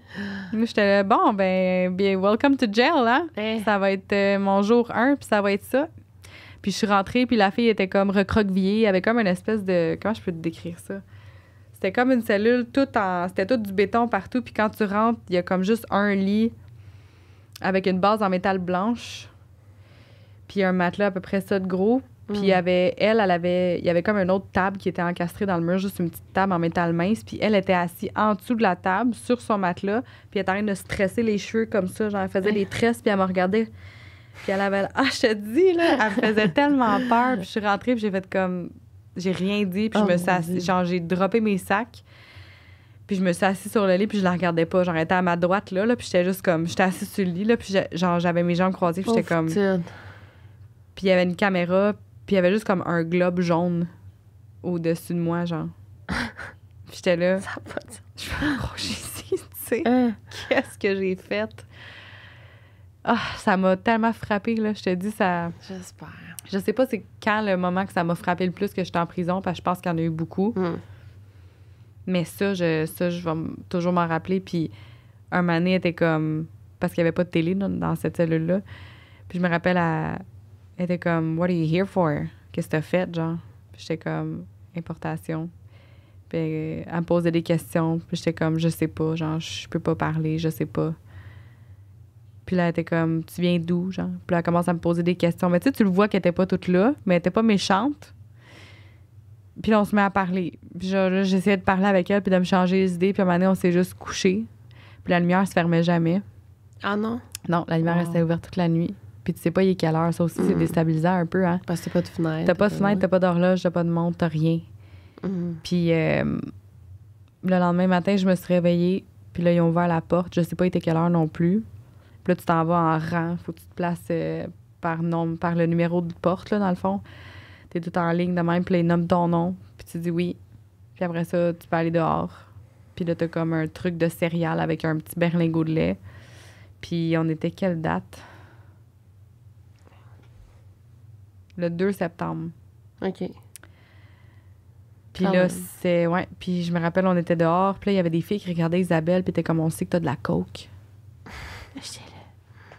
Moi, j'étais là, bon, ben, bien, welcome to jail, hein? Eh. Ça va être euh, mon jour 1, puis ça va être ça. Puis je suis rentrée, puis la fille était comme recroquevillée, avait comme une espèce de. Comment je peux te décrire ça? C'était comme une cellule, tout en. C'était tout du béton partout, puis quand tu rentres, il y a comme juste un lit avec une base en métal blanche, puis un matelas à peu près ça de gros, puis il y mm. avait, elle, elle avait, il y avait comme une autre table qui était encastrée dans le mur, juste une petite table en métal mince. Puis elle était assise en dessous de la table, sur son matelas. Puis elle était en train de stresser les cheveux comme ça. Genre, elle faisait les tresses, puis elle m'a regardait. Puis elle avait, ah, je te dis, là, elle faisait tellement peur. Puis je suis rentrée, puis j'ai fait comme, j'ai rien dit. Puis je oh me suis assise, genre, j'ai droppé mes sacs. Puis je me suis assise sur le lit, puis je la regardais pas. Genre, elle était à ma droite, là, là puis j'étais juste comme, j'étais assise sur le lit, là, puis genre, j'avais mes jambes croisées, puis j'étais comme. Puis il y avait une caméra, puis il y avait juste comme un globe jaune au-dessus de moi, genre. Puis j'étais là. Ça va Je vais ici, tu sais. Euh. Qu'est-ce que j'ai fait? Ah, ça m'a tellement frappé, là. Je te dis, ça. J'espère. Je sais pas c'est quand le moment que ça m'a frappé le plus que j'étais en prison, parce que je pense qu'il y en a eu beaucoup. Hmm. Mais ça, je, ça, je vais toujours m'en rappeler. Puis un mané était comme. Parce qu'il n'y avait pas de télé dans cette cellule-là. Puis je me rappelle à elle était comme, What are you here for? Qu'est-ce que t'as fait, genre? j'étais comme, Importation. Puis elle me posait des questions. Puis j'étais comme, Je sais pas, genre, je peux pas parler, je sais pas. Puis là, elle était comme, Tu viens d'où, genre? Puis elle commence à me poser des questions. Mais tu sais, tu le vois qu'elle était pas toute là, mais elle était pas méchante. Puis là, on se met à parler. Puis j'essayais de parler avec elle, puis de me changer les idées. Puis à un moment donné, on s'est juste couché. Puis la lumière se fermait jamais. Ah non? Non, la lumière restait ouverte toute la nuit. Puis tu sais pas il est quelle heure. Ça aussi, c'est mm. déstabilisant un peu. Hein? Parce que t'as pas de fenêtre. T'as pas de euh, fenêtre, t'as pas d'horloge, t'as pas de montre, t'as rien. Mm. Puis euh, le lendemain matin, je me suis réveillée. Puis là, ils ont ouvert la porte. Je sais pas, il était quelle heure non plus. Puis là, tu t'en vas en rang. Faut que tu te places euh, par, par le numéro de porte, là, dans le fond. T'es tout en ligne de même. Puis là, ils nomment ton nom. Puis tu dis oui. Puis après ça, tu peux aller dehors. Puis là, t'as comme un truc de céréales avec un petit berlingot de lait. Puis on était quelle date? le 2 septembre. OK. Puis là, c'est. Ouais. Puis je me rappelle, on était dehors. Puis là, il y avait des filles qui regardaient Isabelle. Puis t'es comme, on sait que t'as de la coke. Je là.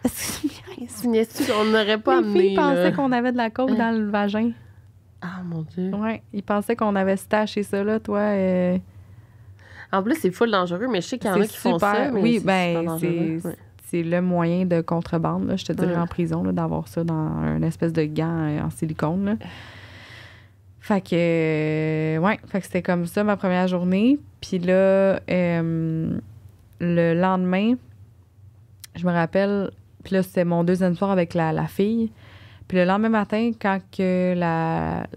Est-ce qu'on n'aurait pas amené. Les filles pensaient qu'on avait de la coke hein? dans le vagin. Ah, mon Dieu. Ouais. Ils pensaient qu'on avait staché ça, là, toi. Euh. En plus, c'est full dangereux, mais je sais qu'il y en a qui font ça. oui, ben, c'est c'est le moyen de contrebande, je te dirais, en prison, d'avoir ça dans un espèce de gant euh, en silicone. Là. Fait que, euh, ouais, fait c'était comme ça ma première journée. Puis là, euh, le lendemain, je me rappelle, puis là, c'était mon deuxième soir avec la, fille. Puis le lendemain matin, quand la,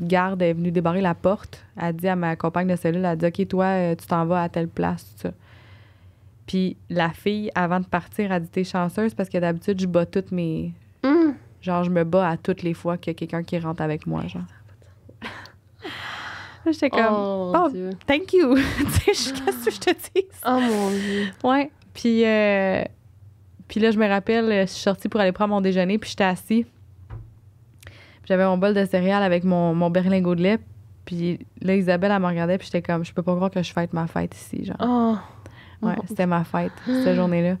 garde est venue débarrer la porte, elle dit à ma compagne de cellule, elle dit « OK, toi, tu t'en vas à telle place. » Puis la fille, avant de partir, a dit T'es chanceuse parce que d'habitude, je bats toutes mes. Hmm. Genre, je me bats à toutes les fois qu'il y a quelqu'un qui rentre avec moi. Genre. J'étais comme Oh, thank you. Qu'est-ce que je te dis Oh mon Dieu. Ouais. Puis, euh, puis là, je me rappelle, je suis sortie pour aller prendre mon déjeuner, puis j'étais assise. J'avais mon bol de céréales avec mon, mon berlingot de lait. Puis là, Isabelle, elle me puis j'étais comme, je peux pas croire que je fête ma fête ici. Genre. Oh. Ouais, c'était ma fête, cette journée-là.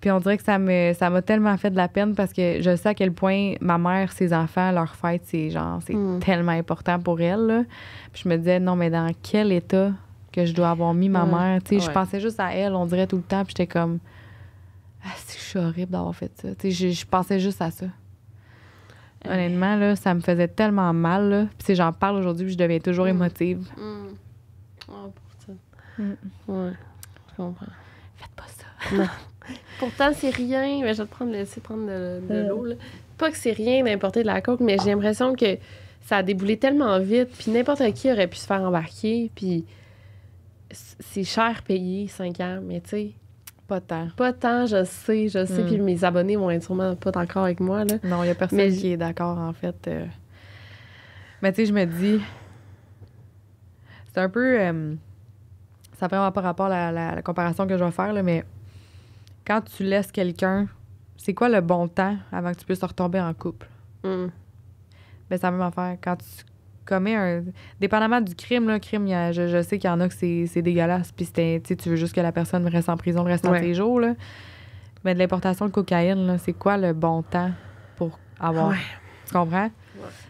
Puis on dirait que ça me ça m'a tellement fait de la peine parce que je sais à quel point ma mère, ses enfants, leur fête, c'est genre c'est hmm. tellement important pour elle. Là. Puis je me disais non mais dans quel état que je dois avoir mis ma mère, je pensais juste à elle, on dirait tout le temps, puis j'étais comme ah, je suis horrible d'avoir fait ça. je, je, pensais juste à ça. Euh. Honnêtement là, ça me faisait tellement mal Puis si j'en parle aujourd'hui, je deviens toujours hmm. émotive. Hmm. Oh, Mm. Ouais, je comprends. Faites pas ça. Pourtant, c'est rien. Mais je vais te prendre, laisser prendre de, euh. l'eau. Pas que c'est rien d'importer de la coke, mais j'ai l'impression que ça a déboulé tellement vite. Puis n'importe qui aurait pu se faire embarquer. Puis c'est cher payé, 5 ans, mais tu sais. Pas temps Pas temps je sais, je sais. Mm. Puis mes abonnés vont être sûrement pas d'accord avec moi. Non, il y a personne mais qui est d'accord, en fait. Euh. Mais tu sais, je me dis. C'est un peu. Euh, ça n'a vraiment pas rapport à la, comparaison que je vais faire, là, mais quand tu laisses quelqu'un, c'est quoi le bon temps avant que tu puisses retomber en couple? mais hmm. ça ben, c'est la même affaire. Quand tu commets un. Dépendamment du crime, le crime, je, sais qu'il y en a que c'est dégueulasse, puis tu veux juste que la personne reste en prison le restant des jours, Mais de l'importation de cocaïne, c'est quoi le bon temps pour avoir. Tu comprends?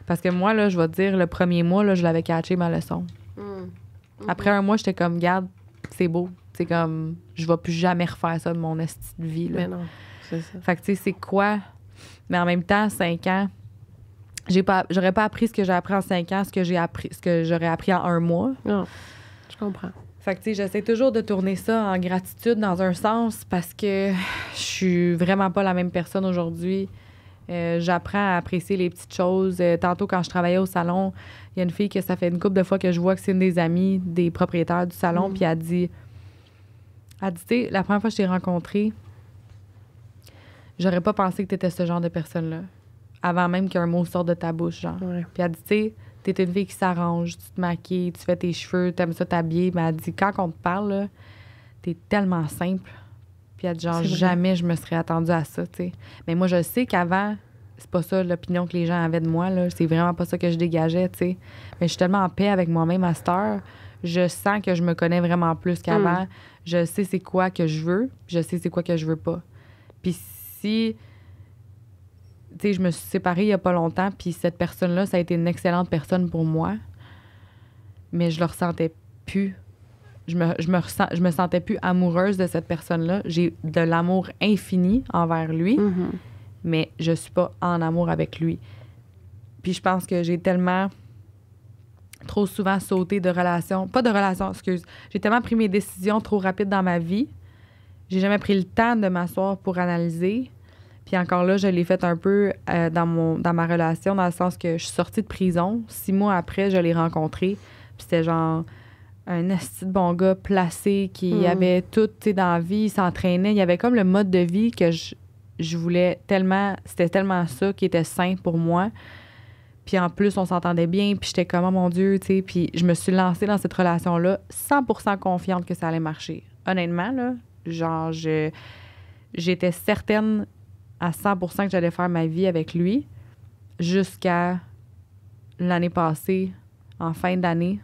Parce que moi, là, je vais te dire, le premier mois, je l'avais catché ma leçon. Hmm. Après mhm. un mois, j'étais comme, garde, c'est beau. C'est comme, je vais plus jamais refaire ça de mon esti de vie. Là. Mais non, c'est ça. Fait que, tu sais, c'est quoi? Mais en même temps, 5 ans, j'ai pas, j'aurais pas appris ce que j'ai appris en 5 ans, ce que j'ai appris, ce que j'aurais appris en un mois. Non, je comprends. Fait que, tu sais, j'essaie toujours de tourner ça en gratitude dans un sens parce que je suis vraiment pas la même personne aujourd'hui. Euh, j'apprends à apprécier les petites choses. Euh, tantôt, quand je travaillais au salon, il y a une fille que ça fait une couple de fois que je vois que c'est une des amies des propriétaires du salon, mm. puis elle dit, elle dit, la première fois que je t'ai rencontrée, j'aurais pas pensé que t'étais ce genre de personne-là. Avant même qu'un mot sorte de ta bouche, genre. Puis elle dit, tu sais, t'es une fille qui s'arrange, tu te maquilles, tu fais tes cheveux, t'aimes ça t'habiller. Mais elle dit, quand on te parle, t'es tellement simple. Puis elle dit, genre, jamais je me serais attendue à ça, tu Mais moi, je sais qu'avant, c'est pas ça l'opinion que les gens avaient de moi. Là. C'est vraiment pas ça que je dégageais, tu sais. Mais je suis tellement en paix avec moi-même à Je sens que je me connais vraiment plus qu'avant. Mm. Je sais c'est quoi que je veux, je sais c'est quoi que je veux pas. Puis si... Tu sais, je me suis séparée il y a pas longtemps, puis cette personne-là, ça a été une excellente personne pour moi. Mais je le ressentais plus. Je me, je me, je me sentais plus amoureuse de cette personne-là. J'ai de l'amour infini envers lui. Mm-hmm mais je suis pas en amour avec lui. Puis je pense que j'ai tellement trop souvent sauté de relations, pas de relations, excuse. J'ai tellement pris mes décisions trop rapides dans ma vie. J'ai jamais pris le temps de m'asseoir pour analyser. Puis encore là, je l'ai fait un peu euh, dans, mon, dans ma relation, dans le sens que je suis sortie de prison. Six mois après, je l'ai rencontré. Puis c'était genre un astide bon gars placé qui hmm. avait tout dans la vie, il s'entraînait. Il y avait comme le mode de vie que je, je voulais tellement, c'était tellement ça qui était sain pour moi. Puis en plus, on s'entendait bien, puis j'étais comme, oh mon Dieu, tu sais. Puis je me suis lancée dans cette relation-là 100% confiante que ça allait marcher. Honnêtement, là, genre, j'étais certaine à 100% que j'allais faire ma vie avec lui jusqu'à l'année passée, en fin d'année.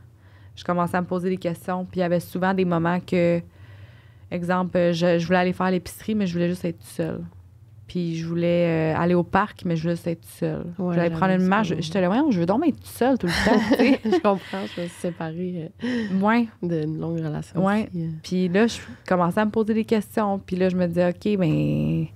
Je commençais à me poser des questions, puis il y avait souvent des moments que, exemple, je, je voulais aller faire l'épicerie, mais je voulais juste être seule. Puis je voulais euh, aller au parc, mais je voulais être seule. J'allais prendre une marche. J'étais là, voyons, je veux dormir toute seule tout le temps. je comprends, je me suis séparée euh, d'une longue relation. Ouais. Euh. Puis là, je commençais à me poser des questions. Puis là, je me disais, OK, ben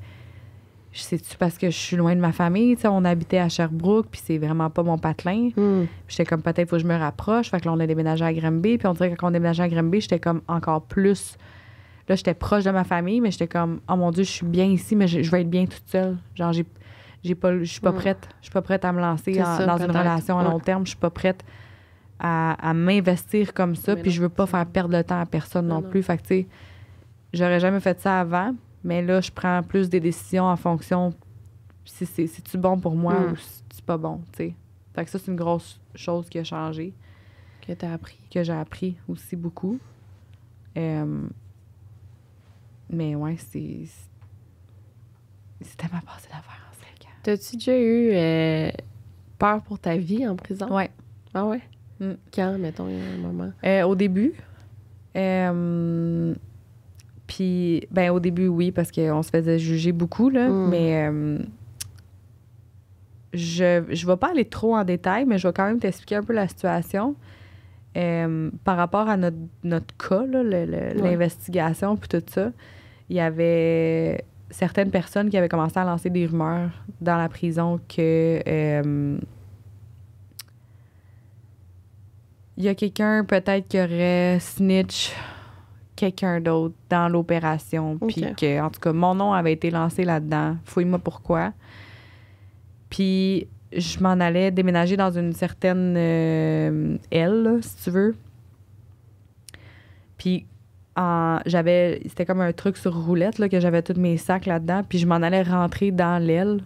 c'est-tu parce que je suis loin de ma famille? sais, on habitait à Sherbrooke, puis c'est vraiment pas mon patelin. Hmm. Puis J'étais comme, peut-être faut que je me rapproche. Fait que là, on a déménagé à Granby. Puis on dirait que quand on déménageait à Granby, j'étais comme encore plus Là, j'étais proche de ma famille, mais j'étais comme, oh mon Dieu, je suis bien ici, mais je, vais être bien toute seule. Genre, j'ai, j'ai pas, je suis pas hmm. prête. Je suis pas prête à me lancer dans une relation à long terme. Je suis pas prête à, m'investir comme ça, puis je veux pas faire perdre le temps à personne non, plus. Fait que, tu sais, j'aurais jamais fait ça avant, mais là, je prends plus des décisions en fonction si c'est si, bon pour moi hmm. ou si c'est pas bon, tu sais. Fait que ça, c'est une grosse chose qui a changé. Que t'as appris. Que j'ai appris aussi beaucoup. Euh, mais ouais, c'est. C'est tellement passé d'affaires en 5 ans. T'as-tu déjà eu euh, peur pour ta vie en prison? Ouais. Ah ouais? Mm. Quand, mettons, un moment? Euh, au début. Euh, puis, ben, au début, oui, parce qu'on se faisait juger beaucoup, là. Mm. Mais je ne vais pas aller trop en détail, mais je vais quand même t'expliquer un peu la situation. par rapport à notre, notre cas, l'investigation, puis tout ça, il y avait certaines personnes qui avaient commencé à lancer des rumeurs dans la prison que euh, il y a quelqu'un peut-être qui aurait snitch quelqu'un d'autre dans l'opération. Puis que, en tout cas, mon nom avait été lancé là-dedans. Fouille-moi pourquoi. Puis je m'en allais déménager dans une certaine euh, aile, si tu veux. Puis j'avais c'était comme un truc sur roulette là, que j'avais tous mes sacs là-dedans puis je m'en allais rentrer dans l'aile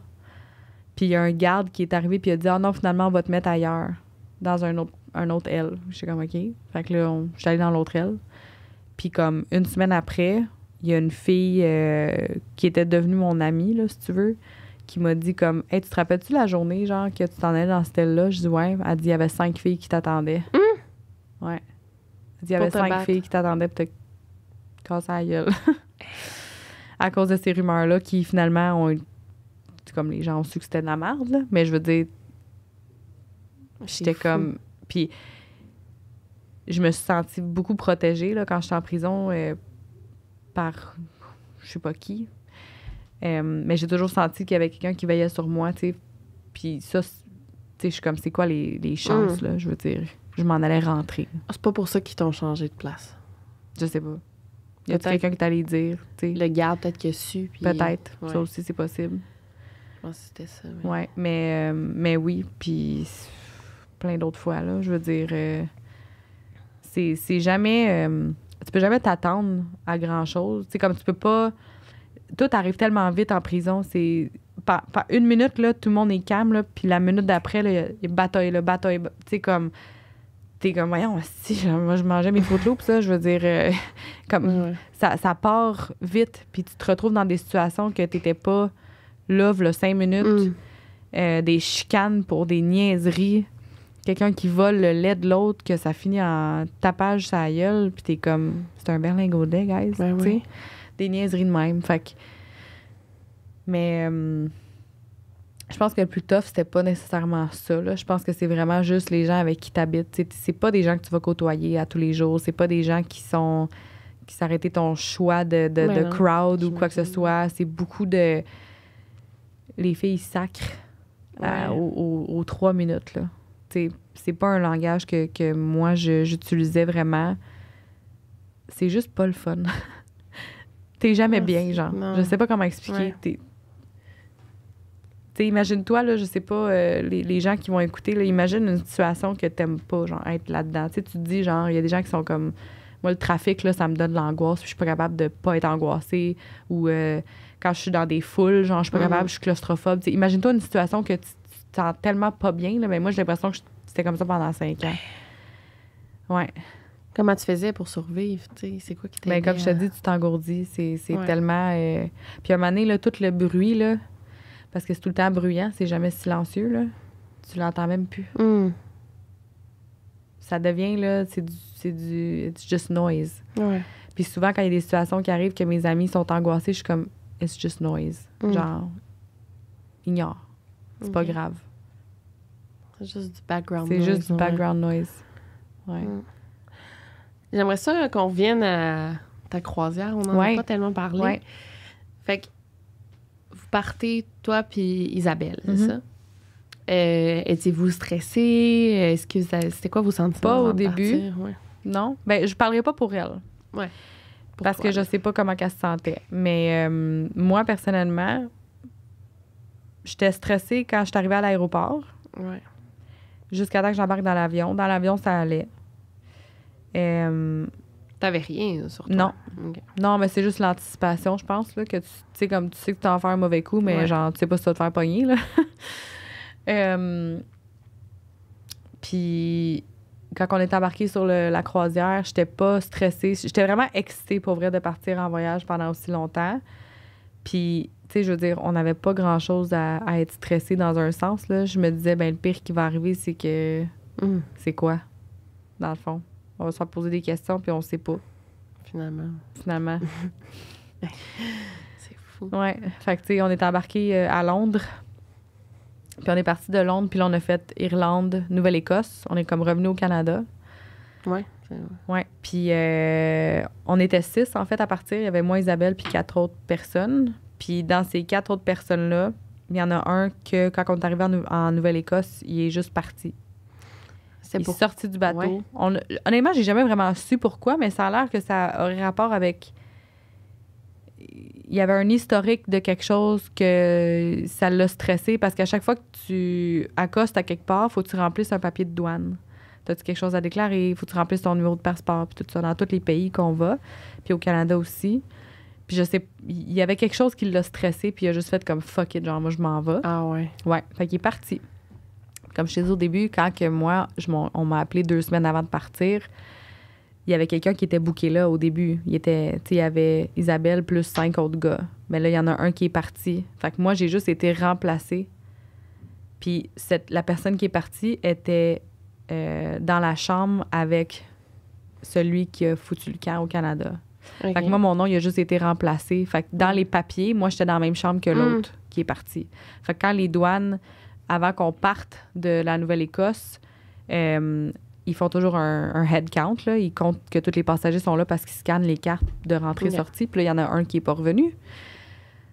puis il y a un garde qui est arrivé puis il a dit ah non finalement on va te mettre ailleurs dans un autre un autre aile comme ok fait que là j'étais allée dans l'autre aile puis comme une semaine après il y a une fille euh, qui était devenue mon amie là si tu veux qui m'a dit comme hey tu te rappelles-tu la journée genre que tu t'en allais dans cette aile là je dis ouais elle dit il y avait cinq filles qui t'attendaient Hum? » ouais elle dit il y avait cinq filles qui t'attendaient casse à à cause de ces rumeurs-là qui, finalement, ont. Comme les gens ont su que c'était de la merde, là. Mais je veux dire. J'étais comme. Puis. Je me suis sentie beaucoup protégée, là, quand j'étais en prison, euh, par. Je sais pas qui. Euh, mais j'ai toujours senti qu'il y avait quelqu'un qui veillait sur moi, tu sais. Puis ça, tu sais, je suis comme, c'est quoi les, les chances, mm. là, je veux dire. Je m'en allais rentrer. Ah, c'est pas pour ça qu'ils t'ont changé de place. Je sais pas. Y a quelqu'un qui t'allait dire? Le garde, peut-être qu'il a su. Peut-être. Ça aussi, c'est possible. Je pense c'était ça. Mais... Ouais, mais, euh, mais oui, puis plein d'autres fois, là. Je veux dire, euh, c'est jamais. Euh, tu peux jamais t'attendre à grand-chose. c'est comme tu peux pas. Tout arrive tellement vite en prison. C'est. une minute, là, tout le monde est calme, là, puis la minute d'après, il y a bataille, là, bataille. Tu sais, comme t'es comme, voyons, si, moi, je mangeais mes de puis ça, je veux dire, euh, comme, ça, part vite, puis tu te retrouves dans des situations que t'étais pas là, le cinq minutes, mm. euh, des chicanes pour des niaiseries, quelqu'un qui vole le lait de l'autre, que ça finit en tapage sa gueule, puis t'es comme, c'est un berlingot de guys, ben tu Des niaiseries de même, fait que, mais... Euh, je pense que le plus tough, c'était pas nécessairement ça. Je pense que c'est vraiment juste les gens avec qui tu habites. C'est pas des gens que tu vas côtoyer à tous les jours. C'est pas des gens qui sont qui s'arrêtaient ton choix de, crowd ou quoi que ce soit. C'est beaucoup de. Les filles sacres euh, aux, trois minutes. C'est pas un langage que, moi j'utilisais vraiment. C'est juste pas le fun. T'es jamais ah, bien, genre. Je sais pas comment expliquer imagine-toi, là, je sais pas, euh, les, gens qui vont écouter, là, imagine une situation que t'aimes pas, genre, être là-dedans. Tu te dis, genre, il y a des gens qui sont comme, moi, le trafic, là, ça me donne de l'angoisse, je suis pas capable de pas être angoissée, ou euh, quand je suis dans des foules, genre, je suis pas mhm. capable, je suis claustrophobe. imagine-toi une situation que tu te sens tellement pas bien, là, mais moi, j'ai l'impression que c'était comme ça pendant cinq ans. Ouais. Comment tu faisais pour survivre? C'est quoi qui t'a ben, Comme je te dis, tu t'engourdis. C'est tellement. Euh, puis à un moment donné, tout le bruit, là, parce que c'est tout le temps bruyant, c'est jamais silencieux, là. Tu l'entends même plus. Hmm. Ça devient, là, c'est du, c'est du, it's just noise. Ouais. Puis souvent, quand il y a des situations qui arrivent que mes amis sont angoissés, je suis comme, it's just noise. Hmm. Genre, ignore. C'est pas grave. C'est juste du background noise. C'est juste du background noise. Ouais. Hmm. J'aimerais ça qu'on revienne à ta croisière. On en a pas tellement parlé. Fait que Partez, toi puis Isabelle, c'est mhm. ça? Euh, étiez-vous stressée? Est-ce que c'était quoi vos sentiments? Pas au début. Non. Ben, je parlerai pas pour elle. Ouais. parce que je sais pas comment elle se sentait. Mais euh, moi, personnellement, j'étais stressée quand je suis arrivée à l'aéroport. Jusqu'à temps que j'embarque dans l'avion. Dans l'avion, ça allait. Euh, T'avais rien sur Non. Non, mais c'est juste l'anticipation, je pense, là, que tu sais, comme tu sais que t'en fais faire un mauvais coup, mais genre, tu sais pas si tu vas te faire pogner, là. puis quand on est embarqué sur la croisière, j'étais pas stressée. J'étais vraiment excitée pour vrai de partir en voyage pendant aussi longtemps. Puis, tu sais, je veux dire, on n'avait pas grand-chose à, être stressé dans un sens. Là. Je me disais, ben le pire qui va arriver, c'est que. Mmh. C'est quoi, dans le fond? on va se poser des questions, puis on sait pas. Finalement. Finalement. c'est fou. Ouais. Fait que, tu sais, on est embarqué euh, à Londres. Puis on est parti de Londres, puis là, on a fait Irlande, Nouvelle-Écosse. On est comme revenu au Canada. Ouais. Ouais. Puis euh, on était six, en fait, à partir. Il y avait moi, Isabelle, puis quatre autres personnes. Puis dans ces quatre autres personnes-là, il y en a un que, quand on est arrivé en Nouvelle-Écosse, il est juste parti il est sorti du bateau. On, honnêtement, j'ai jamais vraiment su pourquoi, mais ça a l'air que ça aurait rapport avec. Il y avait un historique de quelque chose que ça l'a stressé parce qu'à chaque fois que tu accostes à quelque part, faut que tu remplisses un papier de douane. T'as-tu quelque chose à déclarer? Il Faut que tu remplisses ton numéro de passeport, puis tout ça, dans tous les pays qu'on va, puis au Canada aussi. Puis je sais, il y avait quelque chose qui l'a stressé, puis il a juste fait comme fuck it, genre moi je m'en vais. Ah ouais. Ouais. Fait qu'il est parti. Comme je te au début, quand que moi, je on m'a appelé deux semaines avant de partir, il y avait quelqu'un qui était bouqué là au début. Il était, il y avait Isabelle plus cinq autres gars. Mais là, il y en a un qui est parti. Fait que moi, j'ai juste été remplacée. Puis cette, la personne qui est partie était euh, dans la chambre avec celui qui a foutu le camp au Canada. Fait que moi, mon nom, il a juste été remplacé. Fait que dans mm. les papiers, moi, j'étais dans la même chambre que mm. l'autre qui est parti. Fait que quand les douanes avant qu'on parte de la Nouvelle-Écosse, euh, ils font toujours un, headcount. head count. Ils comptent que tous les passagers sont là parce qu'ils scannent les cartes de rentrée-sortie. Puis là, il y en a un qui n'est pas revenu.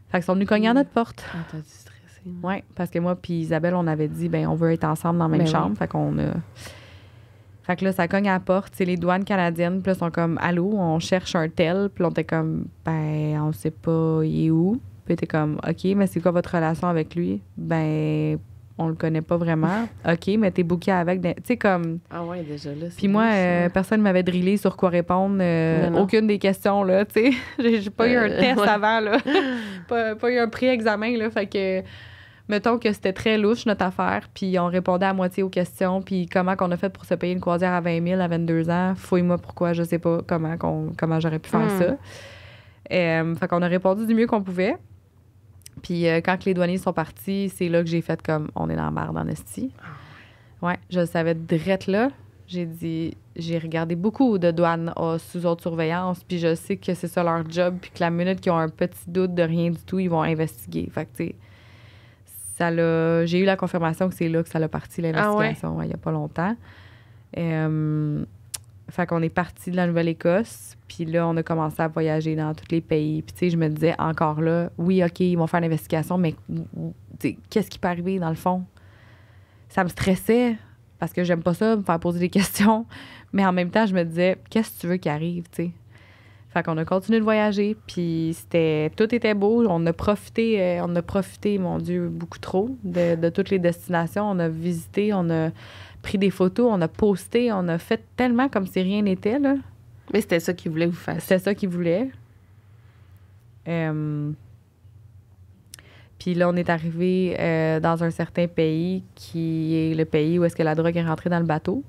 Fait qu'ils sont venus cogner à notre porte. Ah, hein. oui, parce que moi puis Isabelle, on avait dit, ben on veut être ensemble dans la même ben chambre. Fait qu'on a... Fait que là, ça cogne à la porte. C'est les douanes canadiennes. Puis là, sont comme, allô, on cherche un tel. Puis on était comme, ben, on sait pas, il est où. Puis t'es comme, OK, mais c'est quoi votre relation avec lui? Ben, on le connaît pas vraiment. OK, mais t'es avec. Tu sais, comme. Ah ouais, déjà là. Puis moi, personne euh, personne m'avait drillé sur quoi répondre. Euh, aucune des questions, là. Tu sais, j'ai pas eu un euh, test avant, là. pas, eu un pré-examen, là. Fait que. Mettons que c'était très louche, notre affaire, puis on répondait à moitié aux questions, puis comment qu'on a fait pour se payer une croisière à 20 000 à 22 ans, fouille-moi pourquoi, je sais pas comment, comment j'aurais pu faire hmm. ça. fait qu'on a répondu du mieux qu'on pouvait. Puis euh, quand les douaniers sont partis, c'est là que j'ai fait comme on est dans la merde en ah. Ouais, je le savais direct là. J'ai dit, j'ai regardé beaucoup de douanes sous haute surveillance, puis je sais que c'est ça leur job, puis que la minute qu'ils ont un petit doute de rien du tout, ils vont investiguer. Fait que, tu ça J'ai eu la confirmation que c'est là que ça l'a parti, ah l'investigation, il n'y a pas longtemps. Euh, fait qu'on est parti de la Nouvelle-Écosse, puis là, on a commencé à voyager dans tous les pays. Puis, tu sais, je me disais encore là, oui, OK, ils vont faire l'investigation, mais qu'est-ce qui peut arriver dans le fond? Ça me stressait parce que j'aime pas ça, me faire poser des questions. Mais en même temps, je me disais, qu'est-ce que tu veux qui arrive, tu sais? Fait qu'on a continué de voyager, puis c'était tout était beau. On a profité, euh, on a profité, mon Dieu, beaucoup trop de, de toutes les destinations. On a visité, on a pris des photos, on a posté, on a fait tellement comme si rien n'était. Là. Mais c'était ça qu'ils voulait vous faire. C'était ça qu'ils voulait. Euh, puis là, on est arrivé euh, dans un certain pays qui est le pays où est-ce que la drogue est rentrée dans le bateau.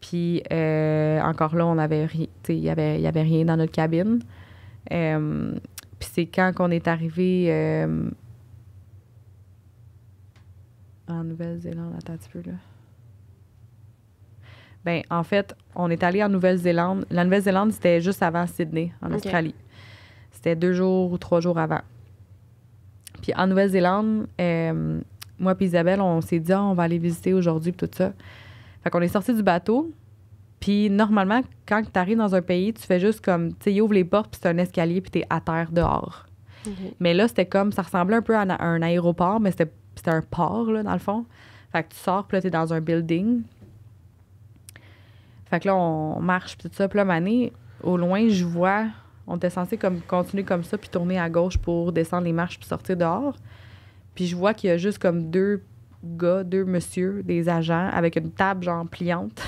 Puis euh, encore là, on avait il y avait, y avait rien dans notre cabine. puis c'est quand qu'on est arrivé en Nouvelle-Zélande, attends un petit peu là. Ben, en fait, on est allé en Nouvelle-Zélande. La Nouvelle-Zélande, c'était juste avant Sydney, en Australie. C'était deux jours ou trois jours avant. Puis en Nouvelle-Zélande, euh, moi et Isabelle, on s'est dit, ah, on va aller visiter aujourd'hui, tout ça. Fait qu'on est sorti du bateau. Puis normalement, quand tu arrives dans un pays, tu fais juste comme, tu sais, ils ouvrent les portes, puis c'est un escalier, puis es à terre dehors. Mais là, c'était comme, ça ressemblait un peu à un aéroport, mais c'était un port, là, dans le fond. Fait que tu sors, puis là, t'es dans un building. Fait que là, on marche, puis tout ça. Puis là, mané, au loin, je vois, on était censé comme, continuer comme ça, puis tourner à gauche pour descendre les marches, puis sortir dehors. Puis je vois qu'il y a juste comme deux gars, deux monsieur des agents, avec une table, genre, pliante,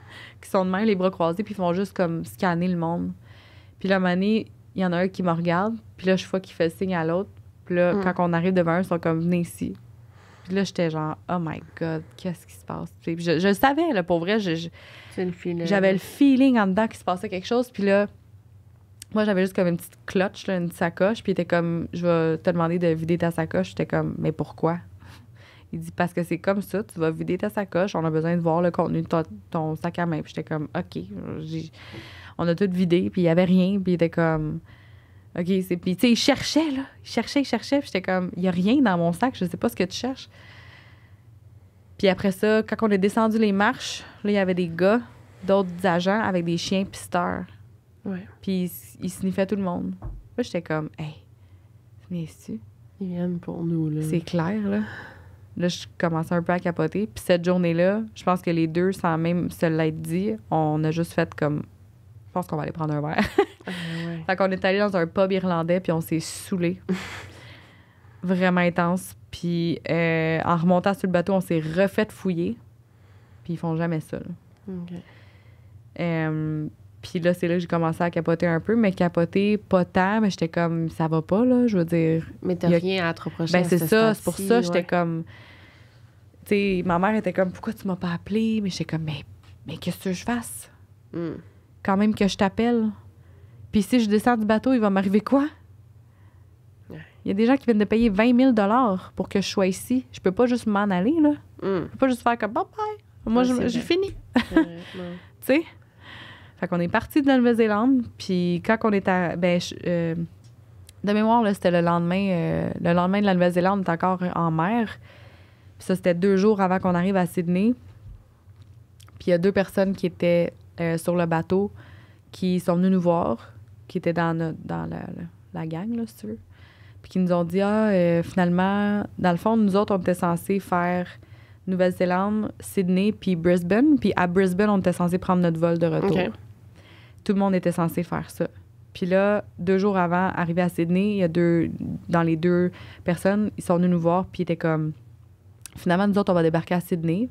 qui sont de même, les bras croisés, puis font juste comme scanner le monde. Puis là, mané, il y en a un qui me regarde, puis là, je vois qu'il fait signe à l'autre. Puis là, hmm. quand on arrive devant eux, ils sont comme, venez ici. Puis là, j'étais genre, oh my God, qu'est-ce qui se passe? Puis je, savais, là, pour vrai. j'avais le feeling en dedans qu'il se passait quelque chose. Puis là, moi, j'avais juste comme une petite clutch, une sacoche. Puis il était comme, je vais te demander de vider ta sacoche. J'étais comme, mais pourquoi? Il dit, parce que c'est comme ça, tu vas vider ta sacoche, on a besoin de voir le contenu de ton, sac à main. Puis j'étais comme, OK. On a tout vidé, puis il n'y avait rien. Puis il était comme, OK, c'est. Puis, tu sais, il cherchait, là. Il cherchait, il cherchait. j'étais comme, il n'y a rien dans mon sac, je sais pas ce que tu cherches. Puis après ça, quand on est descendu les marches, là, il y avait des gars, d'autres agents avec des chiens pisteurs. Ouais. Puis, ils, sniffaient tout le monde. Là, j'étais comme, hey, viens-tu? Ils viennent pour nous, là. C'est clair, là. Là, je commençais un peu à capoter. Puis cette journée-là, je pense que les deux, sans même se l'être dit, on a juste fait comme qu'on va aller prendre un verre. Ah, fait qu'on est allé dans un pub irlandais, puis on s'est saoulé. Vraiment intense. Puis euh, en remontant sur le bateau, on s'est refait fouiller. Puis ils font jamais ça. puis là, c'est là que j'ai commencé à capoter un peu, mais capoter pas tant, mais j'étais comme, ça va pas, là, je veux dire. Mais t'as rien à trop reprocher. Ben, c'est ça, c'est pour ça, j'étais comme. Tu sais, ma mère était comme, pourquoi tu m'as pas appelé? Mais j'étais comme, mais, mais qu'est-ce que je fasse? Hmm quand même que je t'appelle. Puis si je descends du bateau, il va m'arriver quoi? Il y a des gens qui viennent de payer 20 000 pour que je sois ici. Je peux pas juste m'en aller, là. Hmm. Je peux pas juste faire comme bye bye. Moi, je j'ai fini. tu sais? Fait qu'on est parti de la Nouvelle-Zélande. Puis quand on est à. Ben, euh, de mémoire, là, c'était le lendemain. Euh, le lendemain de la Nouvelle-Zélande, on était encore en mer. Puis ça, c'était deux jours avant qu'on arrive à Sydney. Puis il y a deux personnes qui étaient euh, sur le bateau qui sont venus nous voir, qui étaient dans, notre, dans la, gang, là, si Puis qui nous ont dit Ah, euh, finalement, dans le fond, nous autres, on était censés faire Nouvelle-Zélande, Sydney, puis Brisbane. Puis à Brisbane, on était censé prendre notre vol de retour. Tout le monde était censé faire ça. Puis là, deux jours avant, arrivé à Sydney, il y a deux, dans les deux personnes, ils sont venus nous voir, puis ils étaient comme, finalement, nous autres, on va débarquer à Sydney.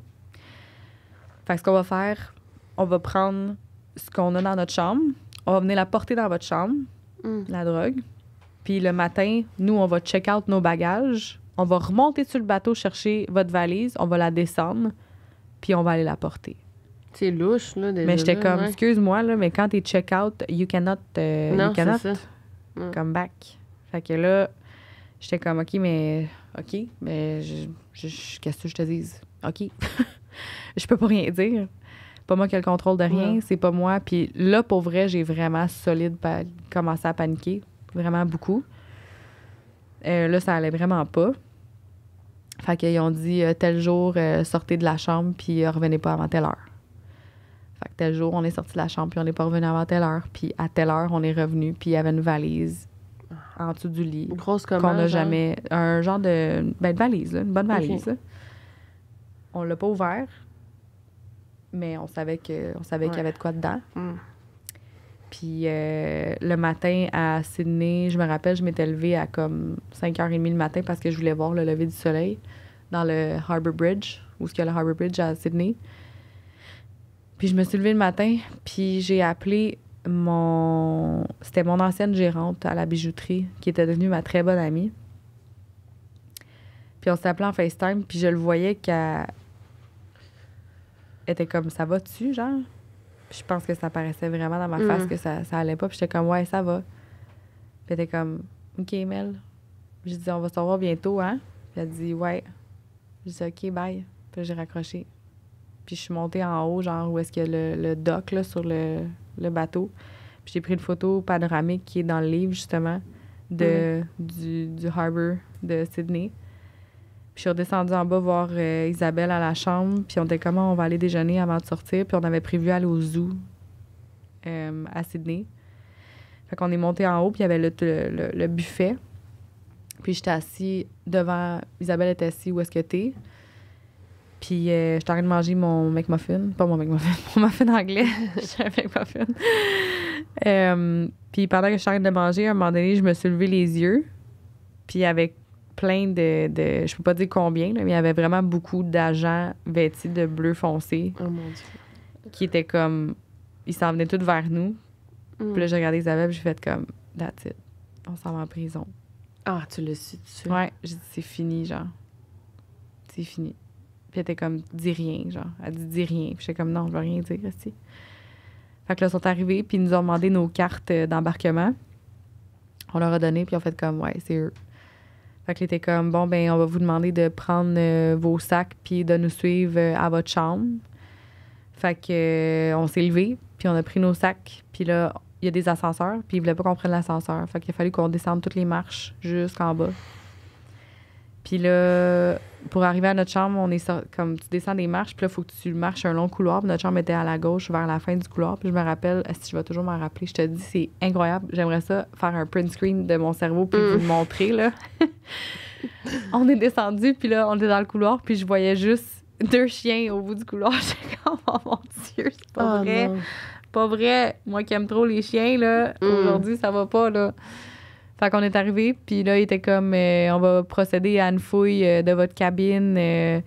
Fait ce qu'on va faire, on va prendre ce qu'on a dans notre chambre, on va venir la porter dans votre chambre, mm. la drogue. Puis le matin, nous, on va check out nos bagages, on va remonter sur le bateau chercher votre valise, on va la descendre, puis on va aller la porter. C'est louche, là, Mais j'étais comme, excuse-moi, là, mais quand t'es check-out, you cannot, euh, you cannot come back. Fait que là, j'étais comme, OK, mais, OK, mais, qu'est-ce que je te dise? OK. je peux pas rien dire pas moi qui ai le contrôle de rien, c'est pas moi. Puis là, pour vrai, j'ai vraiment solide commencé à paniquer, vraiment beaucoup. Euh, là, ça allait vraiment pas. Fait qu'ils ont dit euh, tel jour, euh, sortez de la chambre, puis revenez pas avant telle heure. Fait que tel jour, on est sorti de la chambre, puis on n'est pas revenu avant telle heure. Puis à telle heure, on est revenu, puis il y avait une valise ah. en dessous du lit. Grosse comme Qu'on n'a hein? jamais. Un genre de. Ben, une valise, une bonne valise. On l'a pas ouvert, mais on savait que on savait qu'il y avait de quoi dedans. Mm. Puis euh, le matin à Sydney, je me rappelle, je m'étais levée à comme 5h30 le matin parce que je voulais voir le lever du soleil dans le Harbour Bridge, où qu'il y a le Harbour Bridge à Sydney. Puis je me suis levée le matin, puis j'ai appelé mon... C'était mon ancienne gérante à la bijouterie qui était devenue ma très bonne amie. Puis on s'est s'appelait en FaceTime, puis je le voyais qu'à était comme ça va-tu, genre? je pense que ça paraissait vraiment dans ma face mm. que ça, ça allait pas. Puis j'étais comme ouais, ça va. Puis elle était comme OK, Mel. J'ai dit on va se revoir bientôt, hein? Puis elle dit ouais. J'ai dit OK, bye. Puis j'ai raccroché. Puis je suis montée en haut, genre où est-ce qu'il y a le, le dock là, sur le, bateau. Puis j'ai pris une photo panoramique qui est dans le livre, justement, de, mm. du, du harbour de Sydney. Puis je suis redescendue en bas voir euh, Isabelle à la chambre. Puis on était comment ah, on va aller déjeuner avant de sortir. Puis on avait prévu aller au zoo euh, à Sydney. Fait qu'on est monté en haut, puis il y avait le, buffet. Puis j'étais assis devant. Isabelle était assise où est-ce que t'es. Puis euh, j'étais en train de manger mon McMuffin. Pas mon McMuffin, mon muffin anglais. J'ai un McMuffin. puis pendant que j'étais en train de manger, à un moment donné, je me suis levé les yeux. Puis avec plein de, de, Je peux pas dire combien, mais il y avait vraiment beaucoup d'agents vêtus de bleu foncé. Oh mon Dieu. Qui étaient comme. Ils s'en venaient tous vers nous. Puis là, mm. j'ai regardé Isabelle, j'ai fait comme. That's it. On s'en va en prison. Ah, tu le suis-tu? Ouais, j'ai dit, c'est fini, genre. C'est fini. Puis elle était comme, dis rien, genre. Elle dit, dis rien. Puis j'étais comme, non, je veux rien dire, aussi. Fait que là, ils sont arrivés, puis ils nous ont demandé nos cartes euh, d'embarquement. On leur a donné, puis ils fait comme, ouais, c'est eux. Fait que était comme bon ben on va vous demander de prendre euh, vos sacs puis de nous suivre euh, à votre chambre. Fait que euh, on s'est levé, puis on a pris nos sacs, puis là il y a des ascenseurs, puis il voulait pas qu'on prenne l'ascenseur. Fait qu'il a fallu qu'on descende toutes les marches jusqu'en bas. Puis là pour arriver à notre chambre, on est comme tu descends des marches, puis là, il faut que tu marches un long couloir. notre chambre était à la gauche, vers la fin du couloir. Puis je me rappelle, si je vais toujours me rappeler, je te dis, c'est incroyable. J'aimerais ça faire un print screen de mon cerveau puis mm. vous le montrer, là. on est descendu, puis là, on était dans le couloir, puis je voyais juste deux chiens au bout du couloir. comme, oh mon Dieu, c'est pas oh vrai. Pas vrai. Moi qui aime trop les chiens, là, mm. aujourd'hui, ça va pas, là. Fait qu'on est arrivé, puis là, il était comme euh, on va procéder à une fouille euh, de votre cabine. Euh,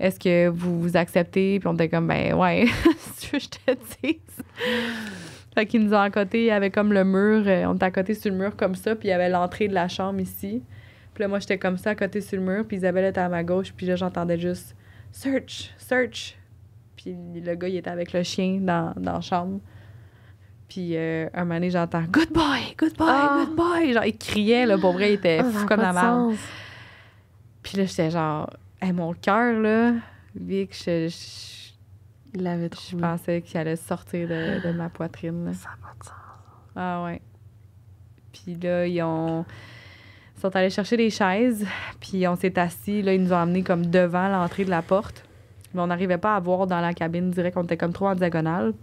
est-ce que vous, vous acceptez? Puis on était comme ben ouais, si tu veux, je te dise. fait qu'il nous a encoté, il y avait comme le mur, on était à côté sur le mur comme ça, puis il y avait l'entrée de la chambre ici. Puis là, moi, j'étais comme ça, à côté sur le mur, puis Isabelle était à ma gauche, puis là, j'entendais juste Search, search. Puis le gars, il était avec le chien dans la chambre. Puis euh, un moment j'entends Good boy, good boy, ah. good boy. Genre, il criait, là, pour vrai, il était ah, fou comme la marde. Puis là, j'étais genre, mon cœur, là, vu que je, Je pensais qu'il allait sortir de, ma poitrine. Ça n'a pas de sens. Ah ouais. Puis là, ils ont sont allés chercher des chaises, puis on s'est assis. Là, ils nous ont amenés comme devant l'entrée de la porte. Mais on n'arrivait pas à voir dans la cabine direct. On était comme trop en diagonale.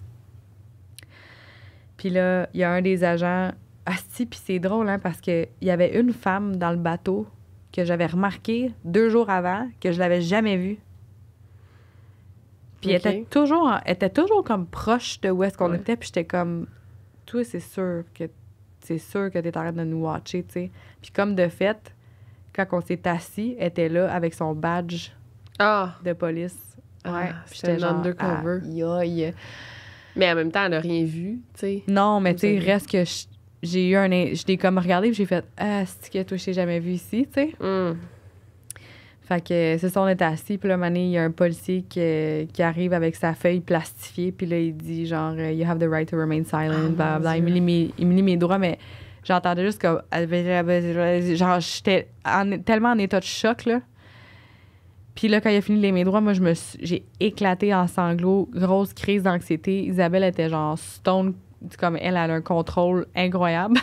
Puis là, il y a un des agents. Ah puis c'est drôle, hein, parce qu'il y avait une femme dans le bateau que j'avais remarquée deux jours avant, que je l'avais jamais vue. Puis elle, était toujours était toujours comme proche de où est-ce qu'on était. Puis j'étais comme, toi, c'est sûr que c'est sûr que t'es en train de nous watcher, tu sais. Puis comme de fait, quand on s'est assis, elle était là avec son badge ah! de police. Ouais. Ah, j'étais genre, undercover. Ah, mais en même temps, elle n'a rien vu, tu sais. Non, mais tu sais, reste que j'ai eu un. Je l'ai comme regardé puis j'ai fait Ah, c'est que toi, je t'ai jamais vu ici, tu sais. Hmm. Fait que c'est ça, on était assis, puis là, mané, il y a un policier qui, arrive avec sa feuille plastifiée, puis là, il dit genre, euh, You have the right to remain silent, ah, blah, blah, Il me lit mes, il me lit mes droits, mais j'entendais juste que... Genre, j'étais tellement en état de choc, là. Puis là, quand il a fini les mes droits, moi, je me j'ai éclaté en sanglots, grosse crise d'anxiété. Isabelle était genre stone, comme elle, a un contrôle incroyable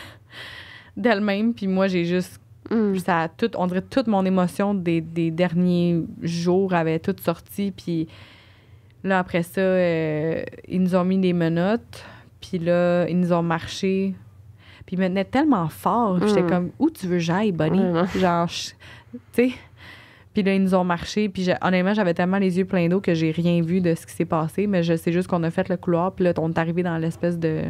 d'elle-même. Puis moi, j'ai juste. Mm. Ça on dirait toute mon émotion des, derniers jours avait tout sorti. Puis là, après ça, euh, ils nous ont mis des menottes. Puis là, ils nous ont marché. Puis ils me tenaient tellement fort. J'étais mm. comme, où tu veux j'aille, Bonnie? Genre, tu sais puis là, ils nous ont marché. Puis honnêtement, j'avais tellement les yeux pleins d'eau que j'ai rien vu de ce qui s'est passé. Mais je sais juste qu'on a fait le couloir. Puis là, on est arrivé dans l'espèce de,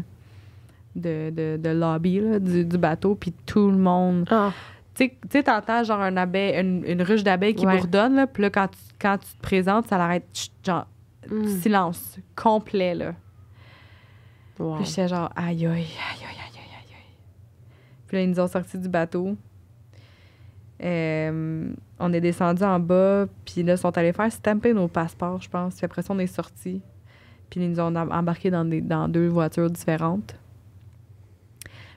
de, de, lobby du, bateau. Puis tout le monde. Ah. Tu sais, t'entends genre un une, ruche d'abeilles qui bourdonne. Là, puis là, quand tu, quand tu te présentes, ça l'arrête. Genre, mm. silence complet. Là. je Puis genre, aïe, aïe, aïe, aïe, aïe, aïe. Puis là, ils nous ont sortis du bateau. Euh, on est descendu en bas, puis là, ils sont allés faire stamper nos passeports, je pense. Puis après ça, on est sortis. Puis ils nous ont embarqués dans, des, dans deux voitures différentes.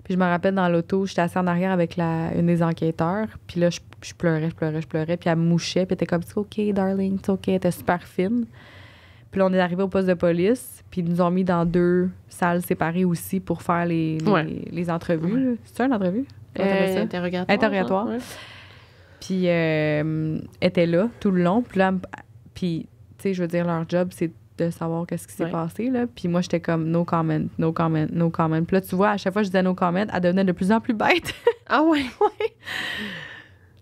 Puis je me rappelle dans l'auto, j'étais assise en arrière avec la, une des enquêteurs. Puis là, je, pleurais, je pleurais, je pleurais. Puis elle me mouchait, puis elle était comme, OK, darling, c'est OK. Elle était super fine. Puis là, on est arrivé au poste de police, puis ils nous ont mis dans deux salles séparées aussi pour faire les, les, entrevues. C'est ça, une entrevue? Euh, interrogatoire. Interrogatoire. Puis euh, était là tout le long. Puis là, puis, tu sais, je veux dire, leur job, c'est de savoir qu'est-ce qui s'est passé, là. Puis moi, j'étais comme, no comment, no comment, no comment. Puis là, tu vois, à chaque fois que je disais no comment, elle devenait de plus en plus bête. ah ouais, ouais.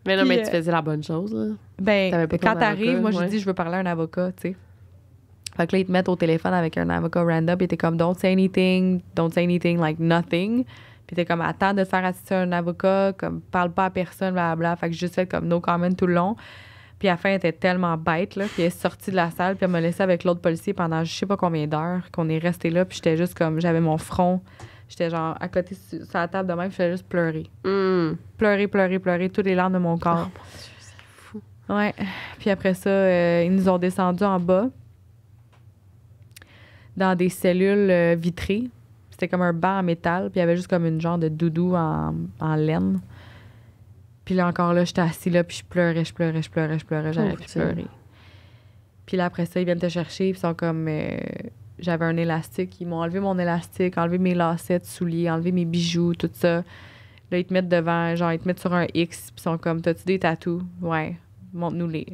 Mais non, mais tu euh, faisais la bonne chose, là. Ben, quand t'arrives, moi, je dis, je veux parler à un avocat, tu sais. Fait que là, ils te mettent au téléphone avec un avocat random, et t'es comme, don't say anything, don't say anything, like nothing. Puis t'es comme, attends de faire assister un avocat, comme, parle pas à personne, blablabla. Fait que j'ai juste fait comme no comment tout le long. Puis à la fin, elle était tellement bête, là. Puis elle est sortie de la salle, puis elle m'a laissé avec l'autre policier pendant je sais pas combien d'heures qu'on est resté là. Puis j'étais juste comme, j'avais mon front. J'étais genre à côté sur la table de même, j'étais juste pleurer. Hmm. Pleurer, pleurer, pleurer, toutes les larmes de mon corps. Oh, fou. Ouais. Puis après ça, euh, ils nous ont descendus en bas dans des cellules euh, vitrées c'était comme un banc en métal, puis il y avait juste comme une genre de doudou en, en laine. Puis là encore, là, j'étais assis là, puis je pleurais, je pleurais, je pleurais, je pleurais, j'arrêtais plus pleurer. Puis là, après ça, ils viennent te chercher, ils sont comme... Euh, j'avais un élastique, ils m'ont enlevé mon élastique, enlevé mes lacets souliers, enlevé mes bijoux, tout ça. Là, ils te mettent devant, genre, ils te mettent sur un X, puis ils sont comme, t'as-tu des tatous? Ouais, montre-nous-les.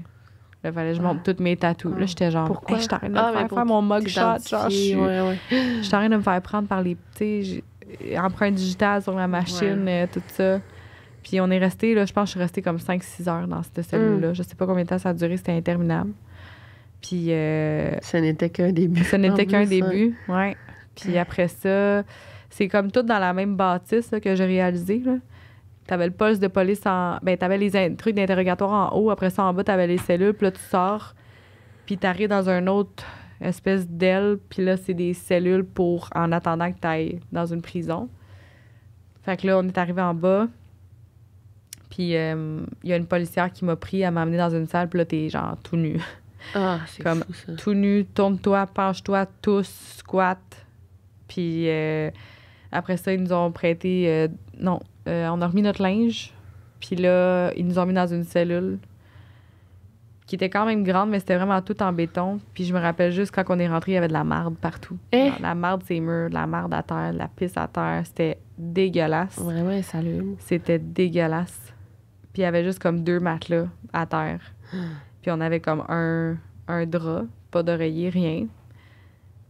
Là, fallait je montre ah. toutes mes tatous. Là, j'étais genre, pourquoi je de me ah, faire, mon mugshot. je de me faire prendre par les petits empreintes digitales sur la machine, euh, tout ça. Puis on est resté, là, je pense que je suis restée comme 5-6 heures dans cette cellule-là. Je mm. Je sais pas combien de temps ça a duré, c'était interminable. Puis. ce euh, n'était qu'un début. Ce n'était qu'un hein. début, ouais. Puis après ça, c'est comme tout dans la même bâtisse que j'ai réalisé. Là avais le poste de police en. Ben, t'avais les trucs d'interrogatoire en haut. Après ça, en bas, tu avais les cellules. Puis là, tu sors. Puis t'arrives dans une autre espèce d'aile. Puis là, c'est des cellules pour. En attendant que tu t'ailles dans une prison. Fait que là, on est arrivé en bas. Puis euh, il y a une policière qui m'a pris à m'amener dans une salle. Puis là, t'es genre tout nu. Ah, c'est Comme tout nu, tourne-toi, penche-toi, tous, squat. Puis euh, après ça, ils nous ont prêté. Euh, non, euh, on a remis notre linge. Puis là, ils nous ont mis dans une cellule qui était quand même grande, mais c'était vraiment tout en béton. Puis je me rappelle juste quand on est rentré, il y avait de la marde partout. Eh! la marde, c'est murs, la marde à terre, la pisse à terre. C'était dégueulasse. Vraiment salut. C'était dégueulasse. Puis il y avait juste comme deux matelas à terre. Puis on avait comme un, drap, pas d'oreiller, rien.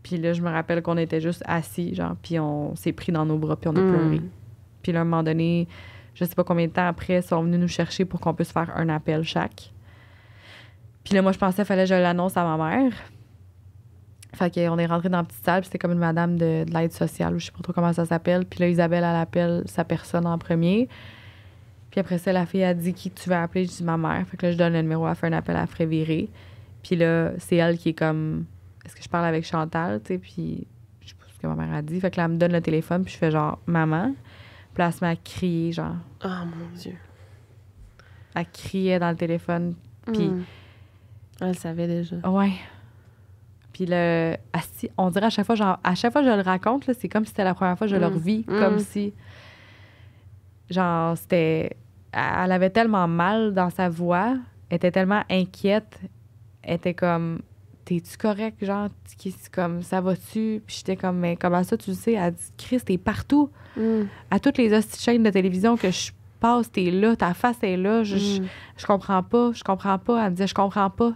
Puis là, je me rappelle qu'on était juste assis, genre, puis on s'est pris dans nos bras, puis on a hmm. pleuré. Puis là, à un moment donné, je sais pas combien de temps après, ils sont venus nous chercher pour qu'on puisse faire un appel chaque. Puis là, moi, je pensais qu'il fallait que je l'annonce à ma mère. Fait qu'on est rentré dans la petite salle, puis c'était comme une madame de, l'aide sociale, ou je sais pas trop comment ça s'appelle. Puis là, Isabelle, elle appelle sa personne en premier. Puis après ça, la fille a dit qui tu veux appeler. Je dis ma mère. Fait que là, je donne le numéro, elle fait un appel, à Frévéré. Puis là, c'est elle qui est comme est-ce que je parle avec Chantal, tu puis je sais pas ce que ma mère a dit. Fait que là, elle me donne le téléphone, puis je fais genre maman place elle à crier, genre. Ah, mon Dieu. Elle criait dans le téléphone. Puis. Mm. Elle savait déjà. Ouais. Puis le, ah, on dirait à chaque fois, genre, à chaque fois que je le raconte, c'est comme si c'était la première fois que je le mm. revis, mm. comme si, genre, c'était, elle avait tellement mal dans sa voix, elle était tellement inquiète, était comme, t'es-tu correct? Genre, comme, ça va-tu? Puis j'étais comme, mais comment ça, tu le sais? Elle dit, Chris, t'es partout. Mm. À toutes les autres chaînes de télévision que je passe, t'es là, ta face est là. Mm. Je, comprends pas, je comprends pas. Elle me disait, je comprends pas.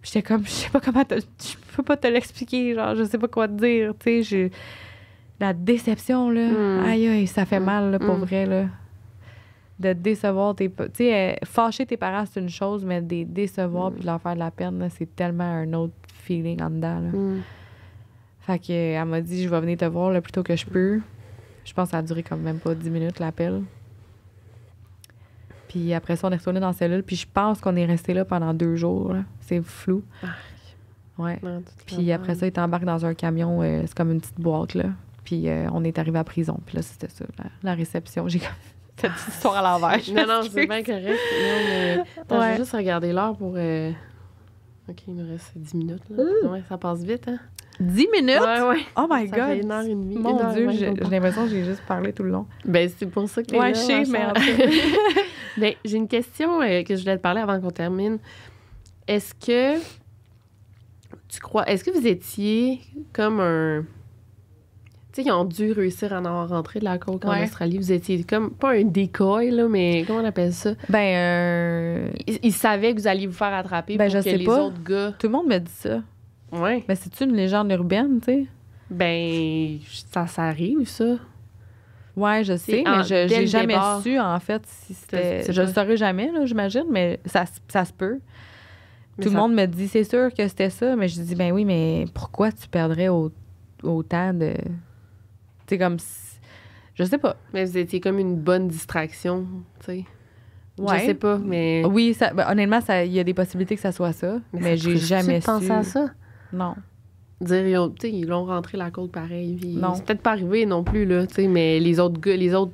Puis j'étais comme, je sais pas comment, je peux pas te l'expliquer. Genre, je sais pas quoi te dire. Tu sais, la déception, là, mm. aïe, aïe, ça fait mal, là, pour vrai, là de décevoir tes. Tu sais, euh, fâcher tes parents, c'est une chose, mais de les décevoir et mm. de leur faire de la peine, c'est tellement un autre feeling en dedans. Mm. Fait que, elle m'a dit, je vais venir te voir le plus tôt que je peux. Je pense que ça a duré comme même pas 10 minutes l'appel. Puis après ça, on est retourné dans la cellule. Puis je pense qu'on est resté là pendant deux jours. C'est flou. Ouais. puis après ça, ils t'embarquent dans un camion. Euh, c'est comme une petite boîte, là. Puis euh, on est arrivé à prison. Puis là, c'était ça, la, réception. J'ai comme petite ah, histoire à l'envers. Non, non, c'est bien correct. Non, mais. je vais juste regarder l'heure pour. Euh, OK, il me reste 10 minutes. Là. ça passe vite, hein? 10 minutes? Ouais, ouais. Oh my ça Fait une heure et demie. Mon Dieu, j'ai l'impression que j'ai juste parlé tout le long. Ben, c'est pour ça que les Ouais, je sais, mais. ben, j'ai une question euh, que je voulais te parler avant qu'on termine. Est-ce que tu crois. Est-ce que vous étiez comme un sais, ils ont dû réussir à en rentrer de la côte en Australie. Vous étiez comme, pas un décoy, là, mais comment on appelle ça? Ben, euh... ils, savaient que vous alliez vous faire attraper ben, je sais les pas. autres gars... Tout le monde me dit ça. Ouais. Mais ben, cest une légende urbaine, tu sais? Ben, ça, ça arrive, ça. Ouais, je sais, mais je n'ai jamais su, en fait, si c'était. Je ne le saurais jamais, j'imagine, mais ça, ça se peut. Tout le monde me dit, c'est sûr que c'était ça, mais je dis, ben oui, mais pourquoi tu perdrais autant de c'est comme. Je sais pas. Mais vous étiez comme une bonne distraction, tu sais. Je sais pas, mais. Oui, ça, ben, honnêtement, il y a des possibilités que ça soit ça. Mais, j'ai jamais su. pensé à ça? Non. Dire, ils l'ont rentré la côte pareil. Non. C'est peut-être pas arrivé non plus, là, tu sais, mais les autres gars, les autres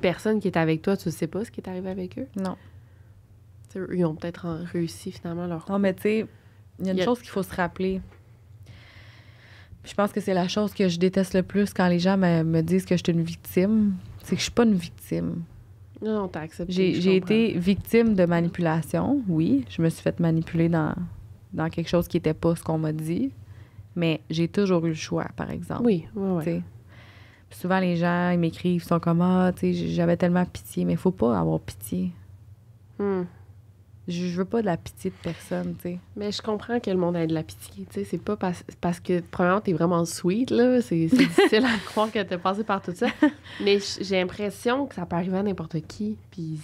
personnes qui étaient avec toi, tu sais pas ce qui est arrivé avec eux? Non. ils ont peut-être réussi finalement leur. Non, mais tu sais, il y a une chose qu'il faut se rappeler. Je pense que c'est la chose que je déteste le plus quand les gens me, disent que je suis une victime. C'est que je suis pas une victime. Non, non, t'as accepté. J'ai été victime de manipulation, oui. Je me suis fait manipuler dans, dans quelque chose qui n'était pas ce qu'on m'a dit. Mais j'ai toujours eu le choix, par exemple. Oui, oui, oui. Souvent, les gens, ils m'écrivent, ils sont comme Ah, tu j'avais tellement pitié, mais il faut pas avoir pitié. Hmm je, veux pas de la pitié de personne, tu sais. Mais je comprends que le monde ait de la pitié, tu sais. C'est pas parce, parce que, premièrement, t'es vraiment sweet, là. C'est difficile à croire que t'es passé par tout ça. Mais j'ai l'impression que ça peut arriver à n'importe qui. Puis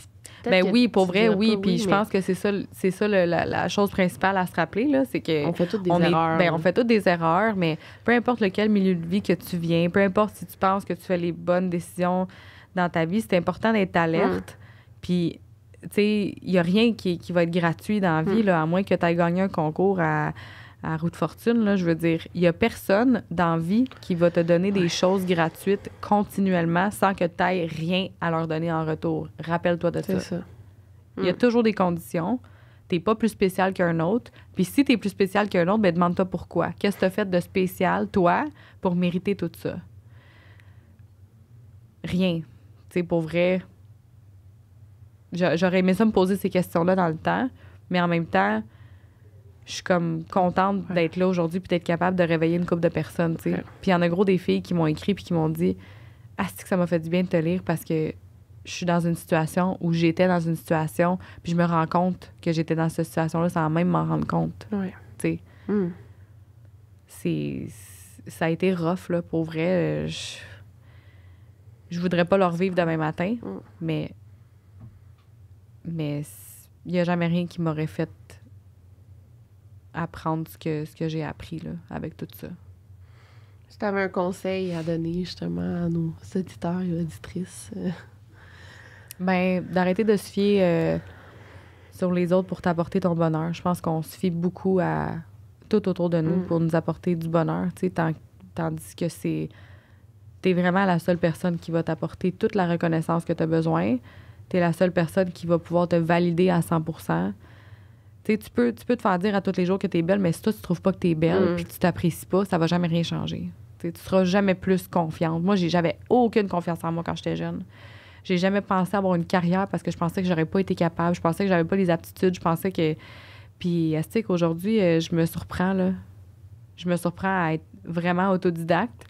ben oui, pour vrai, oui. Puis je pense que c'est ça, ça la, chose principale à se rappeler là, c'est que on fait toutes des erreurs. ben, on fait toutes des erreurs, mais peu importe lequel milieu de vie que tu viens, peu importe si tu penses que tu fais les bonnes décisions dans ta vie, c'est important d'être alerte. Puis il n'y a rien qui, va être gratuit dans la vie, mm. à moins que tu aies gagné un concours à, à Route Fortune. Là, je veux dire, il n'y a personne dans la vie qui va te donner des choses gratuites continuellement sans que tu aies rien à leur donner en retour. Rappelle-toi de ça. ça. Il y a mm. toujours des conditions. Tu n'es pas plus spécial qu'un autre. Puis si tu es plus spécial qu'un autre, ben demande-toi pourquoi. Qu'est-ce que tu as fait de spécial, toi, pour mériter tout ça? Rien. Tu pour vrai, J'aurais aimé ça me poser ces questions-là dans le temps, mais en même temps, je suis comme contente d'être là aujourd'hui puis d'être capable de réveiller une couple de personnes, tu sais. Puis il y en a gros des filles qui m'ont écrit puis qui m'ont dit « Ah, c'est que ça m'a fait du bien de te lire parce que je suis dans une situation où j'étais dans une situation puis je me rends compte que j'étais dans cette situation-là sans même m'en rendre compte. Tu sais. Hmm. C'est... Ça a été rough, là, pour vrai. Euh, je, je voudrais pas leur vivre demain matin, hmm. mais mais il n'y a jamais rien qui m'aurait fait apprendre ce que, ce que j'ai appris là, avec tout ça. Si tu un conseil à donner justement à nos auditeurs et auditrices. Euh? Ben, d'arrêter de se fier euh, sur les autres pour t'apporter ton bonheur. Je pense qu'on se fie beaucoup à tout autour de nous mm. pour nous apporter du bonheur, tandis que c'est. T'es vraiment la seule personne qui va t'apporter toute la reconnaissance que tu as besoin, tu es la seule personne qui va pouvoir te valider à 100 tu peux, tu peux te faire dire à tous les jours que tu es belle, mais si toi, tu trouves pas que tu es belle et mm. que tu t'apprécies pas, ça va jamais rien changer. Tu tu seras jamais plus confiante. Moi, j'avais aucune confiance en moi quand j'étais jeune. J'ai jamais pensé avoir une carrière parce que je pensais que j'aurais pas été capable. Je pensais que j'avais pas les aptitudes. Je pensais que. Puis, Astic, qu'aujourd'hui, euh, je me surprends, là. Je me surprends à être vraiment autodidacte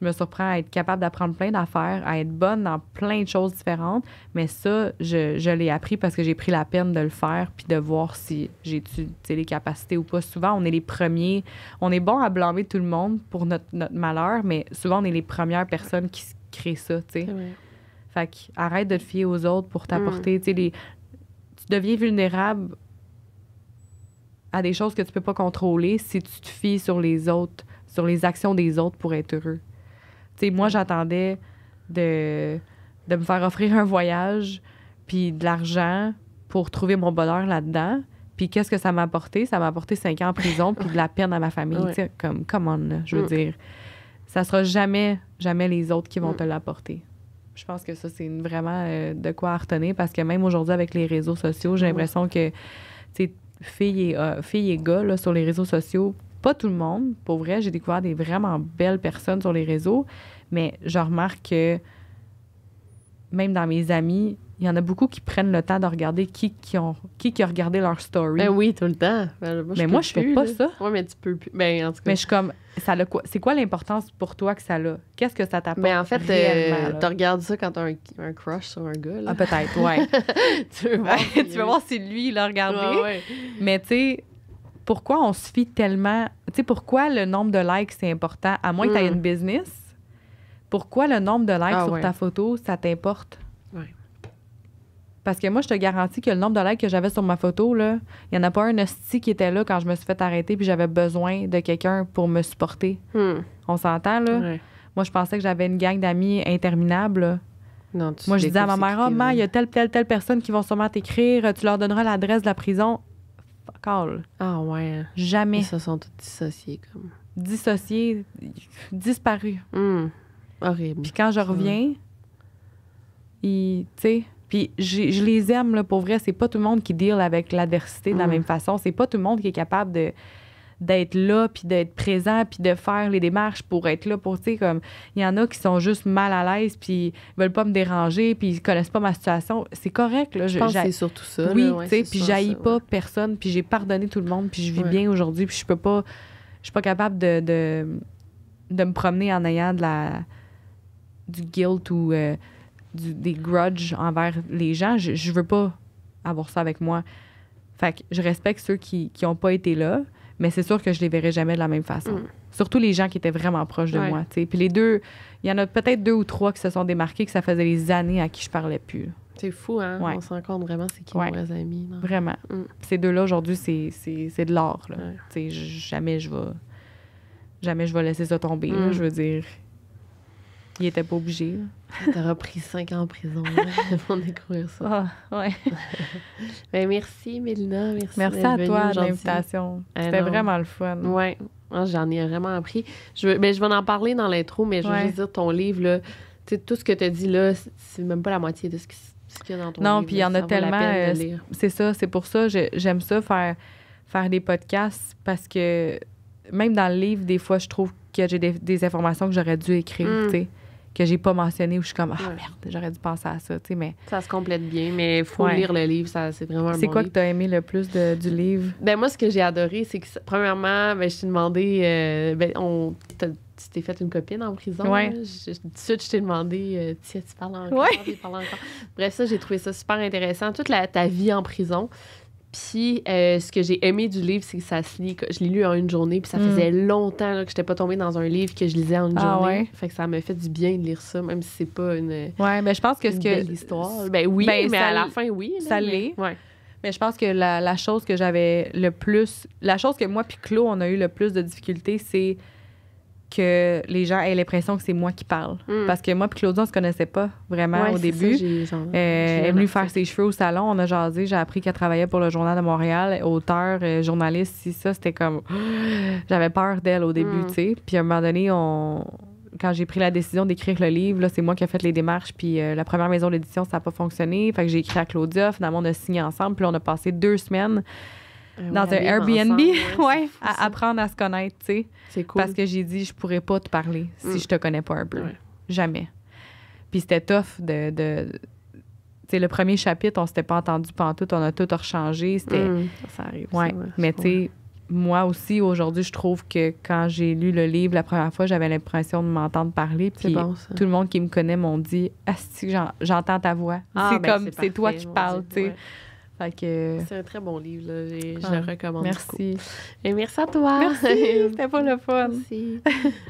je me surprends à être capable d'apprendre plein d'affaires, à être bonne dans plein de choses différentes. Mais ça, je, l'ai appris parce que j'ai pris la peine de le faire puis de voir si j'ai les capacités ou pas. Souvent, on est les premiers. On est bon à blâmer tout le monde pour notre, malheur, mais souvent, on est les premières personnes qui créent ça, tu Fait arrête de te fier aux autres pour t'apporter, mm. tu tu deviens vulnérable à des choses que tu peux pas contrôler si tu te fies sur les autres, sur les actions des autres pour être heureux moi, j'attendais de, me faire offrir un voyage puis de l'argent pour trouver mon bonheur là-dedans. Puis qu'est-ce que ça m'a apporté? Ça m'a apporté cinq ans en prison puis de la peine à ma famille. Comme, come on, je veux dire. Ça sera jamais, jamais les autres qui vont te l'apporter. Je pense que ça, c'est vraiment euh, de quoi retenir parce que même aujourd'hui, avec les réseaux sociaux, j'ai l'impression que, tu sais, filles euh, et, gars sur les réseaux sociaux, pas tout le monde, pour vrai. J'ai découvert des vraiment belles personnes sur les réseaux, mais je remarque que même dans mes amis, il y en a beaucoup qui prennent le temps de regarder qui qui, ont, qui, qui a regardé leur story. Ben oui, tout le temps. Ben, mais moi, je fais pas ça. mais tu peux ben, Mais je suis comme, ça quoi, c'est quoi l'importance pour toi que ça a? Qu'est-ce que ça t'apporte? Mais ben, en fait, tu euh, regardes ça quand tu un, un crush sur un gars. Ah, peut-être, ouais. tu, veux voir, si lui, il a regardé. Mais tu sais, pourquoi on se fie tellement. Tu sais, pourquoi le nombre de likes, c'est important? À moins que tu aies hmm. une business, pourquoi le nombre de likes ah sur ta photo, ça t'importe? Parce que moi, je te garantis que le nombre de likes que j'avais sur ma photo, il n'y en a pas un hostie qui était là quand je me suis fait arrêter puis j'avais besoin de quelqu'un pour me supporter. Hmm. On s'entend, là? Moi, je pensais que j'avais une gang d'amis interminable. Non, tu Moi, je disais à ma mère, oh, il y a telle, telle, telle personne qui vont sûrement t'écrire, tu leur donneras l'adresse de la prison. Ah ouais. Hein. Jamais. Ils se sont tous dissociés comme. Dissociés, disparus. Hmm. Horrible. Puis quand je reviens, ils, tu sais, puis je les aime là, pour vrai. C'est pas tout le monde qui deal avec l'adversité de la hmm. même façon. C'est pas tout le monde qui est capable de d'être là, puis d'être présent, puis de faire les démarches pour être là, pour, tu sais, comme, il y en a qui sont juste mal à l'aise, puis ils veulent pas me déranger, puis ils connaissent pas ma situation. C'est correct, là. Je, pense surtout ça. Oui, tu sais, puis j'haïs pas personne, puis j'ai pardonné tout le monde, puis je vis bien aujourd'hui, puis je peux pas, je suis pas capable de, de, me promener en ayant de la, du guilt ou euh, des grudges envers les gens. Je, je veux pas avoir ça avec moi. Fait que je respecte ceux qui n'ont pas été là, mais c'est sûr que je les verrai jamais de la même façon. Mm. Surtout les gens qui étaient vraiment proches de moi. Puis les deux, il y en a peut-être deux ou trois qui se sont démarqués que ça faisait des années à qui je parlais plus. C'est fou, hein? On s'en compte vraiment c'est qui ouais. amis. Vraiment. c'est mm. Ces deux-là, aujourd'hui, c'est, de l'or. Là. Jamais je vais... Jamais je vais laisser ça tomber. Mm. je veux dire, il était pas obligé. T'auras pris cinq ans en prison avant découvrir ça. Ah, ouais. mais ben, merci, Mélina. Merci, merci à toi de l'invitation. Eh C'était vraiment le fun. Ouais. J'en ai vraiment appris. Je, ben, je vais en parler dans l'intro, mais je veux dire ton livre, là, tout ce que tu as dit là, c'est même pas la moitié de ce, qu'il y a dans ton livre. Non, puis il y en a tellement. Euh, c'est ça, c'est pour ça, j'aime ça faire, faire des podcasts parce que même dans le livre, des fois, je trouve que j'ai des, informations que j'aurais dû écrire, hmm que j'ai pas mentionné où je suis comme, ah merde, j'aurais dû penser à ça, tu sais, mais... Ça se complète bien, mais faut lire le livre, ça, c'est vraiment C'est quoi que tu as aimé le plus du livre? Ben moi, ce que j'ai adoré, c'est que, premièrement, ben, je t'ai demandé, euh, ben, on tu t'es fait une copine en prison. Ouais. tout de suite, je t'ai demandé, euh, tiens, tu parles encore, tu parles encore. Bref, ça, j'ai trouvé ça super intéressant. Toute ta vie en prison. Puis euh, ce que j'ai aimé du livre, c'est que ça se lit. Je l'ai lu en une journée, puis ça mm. faisait longtemps que je n'étais pas tombée dans un livre que je lisais en une ah journée. Fait que ça me fait du bien de lire ça, même si c'est pas une. mais ben, je pense que ce que. l'histoire. Ben oui, ben, mais à la fin, oui. ça l'est. Mais je pense que la, la chose que j'avais le plus. La chose que moi, puis Claude, on a eu le plus de difficultés, c'est que les gens aient l'impression que c'est moi qui parle. Hmm. Parce que moi et Claudia, on se connaissait pas vraiment au début. Euh, elle est venue faire ses cheveux au salon, on a jasé, j'ai appris qu'elle travaillait pour le Journal de Montréal, euh, auteur, euh, journaliste, si ça, c'était comme... J'avais peur d'elle au début, hmm. tu sais. Puis à un moment donné, on... Quand j'ai pris la décision d'écrire le livre, c'est moi qui ai fait les démarches, puis la première maison d'édition, ça n'a pas fonctionné. Fait que j'ai écrit à Claudia, finalement, on a signé ensemble, puis on a passé deux semaines euh, dans un Airbnb, ouais, apprendre à se connaître, tu sais. C'est cool. Parce que j'ai dit, je pourrais pas te parler si mm. je te connais pas un peu. Jamais. Puis c'était tough de. tu sais, le premier chapitre, on s'était pas entendu tout, on a tout rechangé. C'était. Mm. Ça arrive. Ouais. mais tu sais, moi aussi, aujourd'hui, je trouve que quand j'ai lu le livre la première fois, j'avais l'impression de m'entendre parler. Puis bon, tout le monde qui me connaît m'ont dit Ah, si, j'entends ta voix. Ah, c'est ben, comme, c'est toi qui parles, tu sais. C'est un très bon livre, là. je le ah, recommande. Merci. Et merci à toi. Merci, c'était pas le fun. Merci.